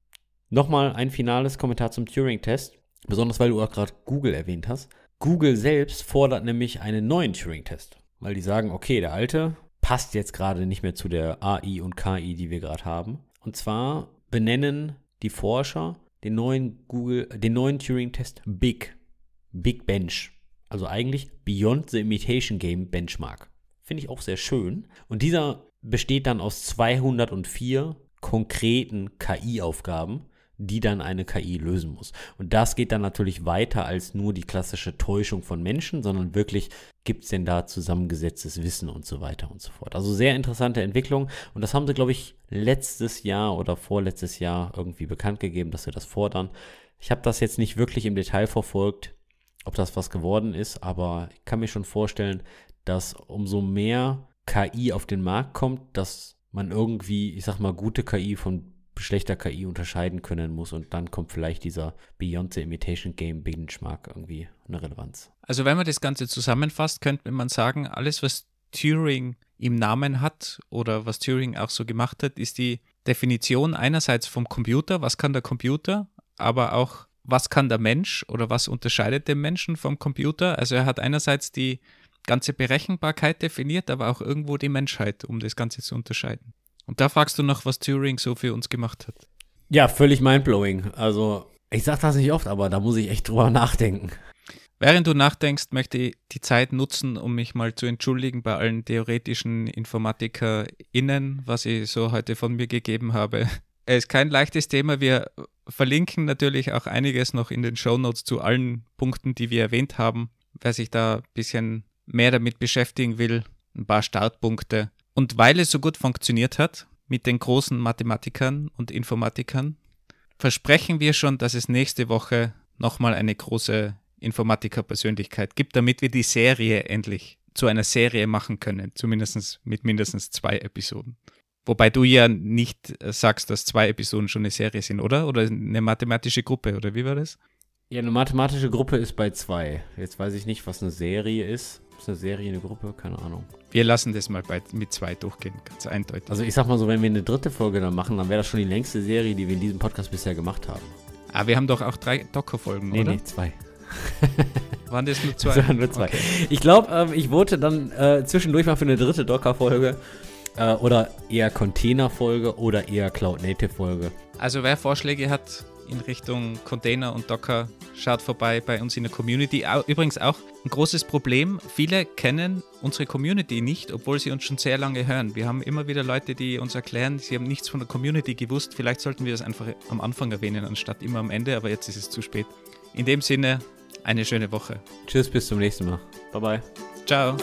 Speaker 2: nochmal ein finales Kommentar zum Turing-Test, besonders weil du auch gerade Google erwähnt hast. Google selbst fordert nämlich einen neuen Turing-Test, weil die sagen, okay, der alte passt jetzt gerade nicht mehr zu der AI und KI, die wir gerade haben. Und zwar benennen die Forscher den neuen Google, äh, den neuen Turing-Test Big, Big Bench. Also eigentlich Beyond the Imitation Game Benchmark. Finde ich auch sehr schön. Und dieser besteht dann aus 204 konkreten KI-Aufgaben die dann eine KI lösen muss. Und das geht dann natürlich weiter als nur die klassische Täuschung von Menschen, sondern wirklich gibt es denn da zusammengesetztes Wissen und so weiter und so fort. Also sehr interessante Entwicklung und das haben sie, glaube ich, letztes Jahr oder vorletztes Jahr irgendwie bekannt gegeben, dass sie das fordern. Ich habe das jetzt nicht wirklich im Detail verfolgt, ob das was geworden ist, aber ich kann mir schon vorstellen, dass umso mehr KI auf den Markt kommt, dass man irgendwie, ich sag mal, gute KI von schlechter KI unterscheiden können muss und dann kommt vielleicht dieser Beyond the Imitation Game Benchmark irgendwie eine Relevanz.
Speaker 1: Also wenn man das Ganze zusammenfasst, könnte man sagen, alles was Turing im Namen hat oder was Turing auch so gemacht hat, ist die Definition einerseits vom Computer, was kann der Computer, aber auch was kann der Mensch oder was unterscheidet den Menschen vom Computer. Also er hat einerseits die ganze Berechenbarkeit definiert, aber auch irgendwo die Menschheit, um das Ganze zu unterscheiden. Und da fragst du noch, was Turing so für uns gemacht hat.
Speaker 2: Ja, völlig mindblowing. Also, ich sag das nicht oft, aber da muss ich echt drüber nachdenken.
Speaker 1: Während du nachdenkst, möchte ich die Zeit nutzen, um mich mal zu entschuldigen bei allen theoretischen InformatikerInnen, was ich so heute von mir gegeben habe. Es ist kein leichtes Thema. Wir verlinken natürlich auch einiges noch in den Shownotes zu allen Punkten, die wir erwähnt haben. Wer sich da ein bisschen mehr damit beschäftigen will, ein paar Startpunkte. Und weil es so gut funktioniert hat mit den großen Mathematikern und Informatikern, versprechen wir schon, dass es nächste Woche nochmal eine große Informatikerpersönlichkeit gibt, damit wir die Serie endlich zu einer Serie machen können, zumindest mit mindestens zwei Episoden. Wobei du ja nicht äh, sagst, dass zwei Episoden schon eine Serie sind, oder? Oder eine mathematische Gruppe, oder wie war das?
Speaker 2: Ja, eine mathematische Gruppe ist bei zwei. Jetzt weiß ich nicht, was eine Serie ist. Ist eine Serie eine Gruppe? Keine Ahnung. Wir lassen das mal bei, mit zwei durchgehen, ganz eindeutig. Also ich sag mal so, wenn wir eine dritte Folge dann machen, dann wäre das schon die längste Serie, die wir in diesem Podcast bisher gemacht haben. Aber ah, wir haben doch auch drei Docker-Folgen, nee, oder? Nee, nee, zwei. Waren das nur zwei? Das waren nur zwei. Okay. Ich glaube, ähm, ich wollte dann äh, zwischendurch mal für eine dritte Docker-Folge. Äh, oder eher Container-Folge oder eher Cloud-Native-Folge. Also
Speaker 1: wer Vorschläge hat, in Richtung Container und Docker, schaut vorbei bei uns in der Community. Übrigens auch ein großes Problem. Viele kennen unsere Community nicht, obwohl sie uns schon sehr lange hören. Wir haben immer wieder Leute, die uns erklären, sie haben nichts von der Community gewusst. Vielleicht sollten wir das einfach am Anfang erwähnen, anstatt immer am Ende, aber jetzt ist es zu spät. In dem Sinne, eine schöne
Speaker 2: Woche. Tschüss, bis zum nächsten Mal. Bye bye.
Speaker 1: Ciao.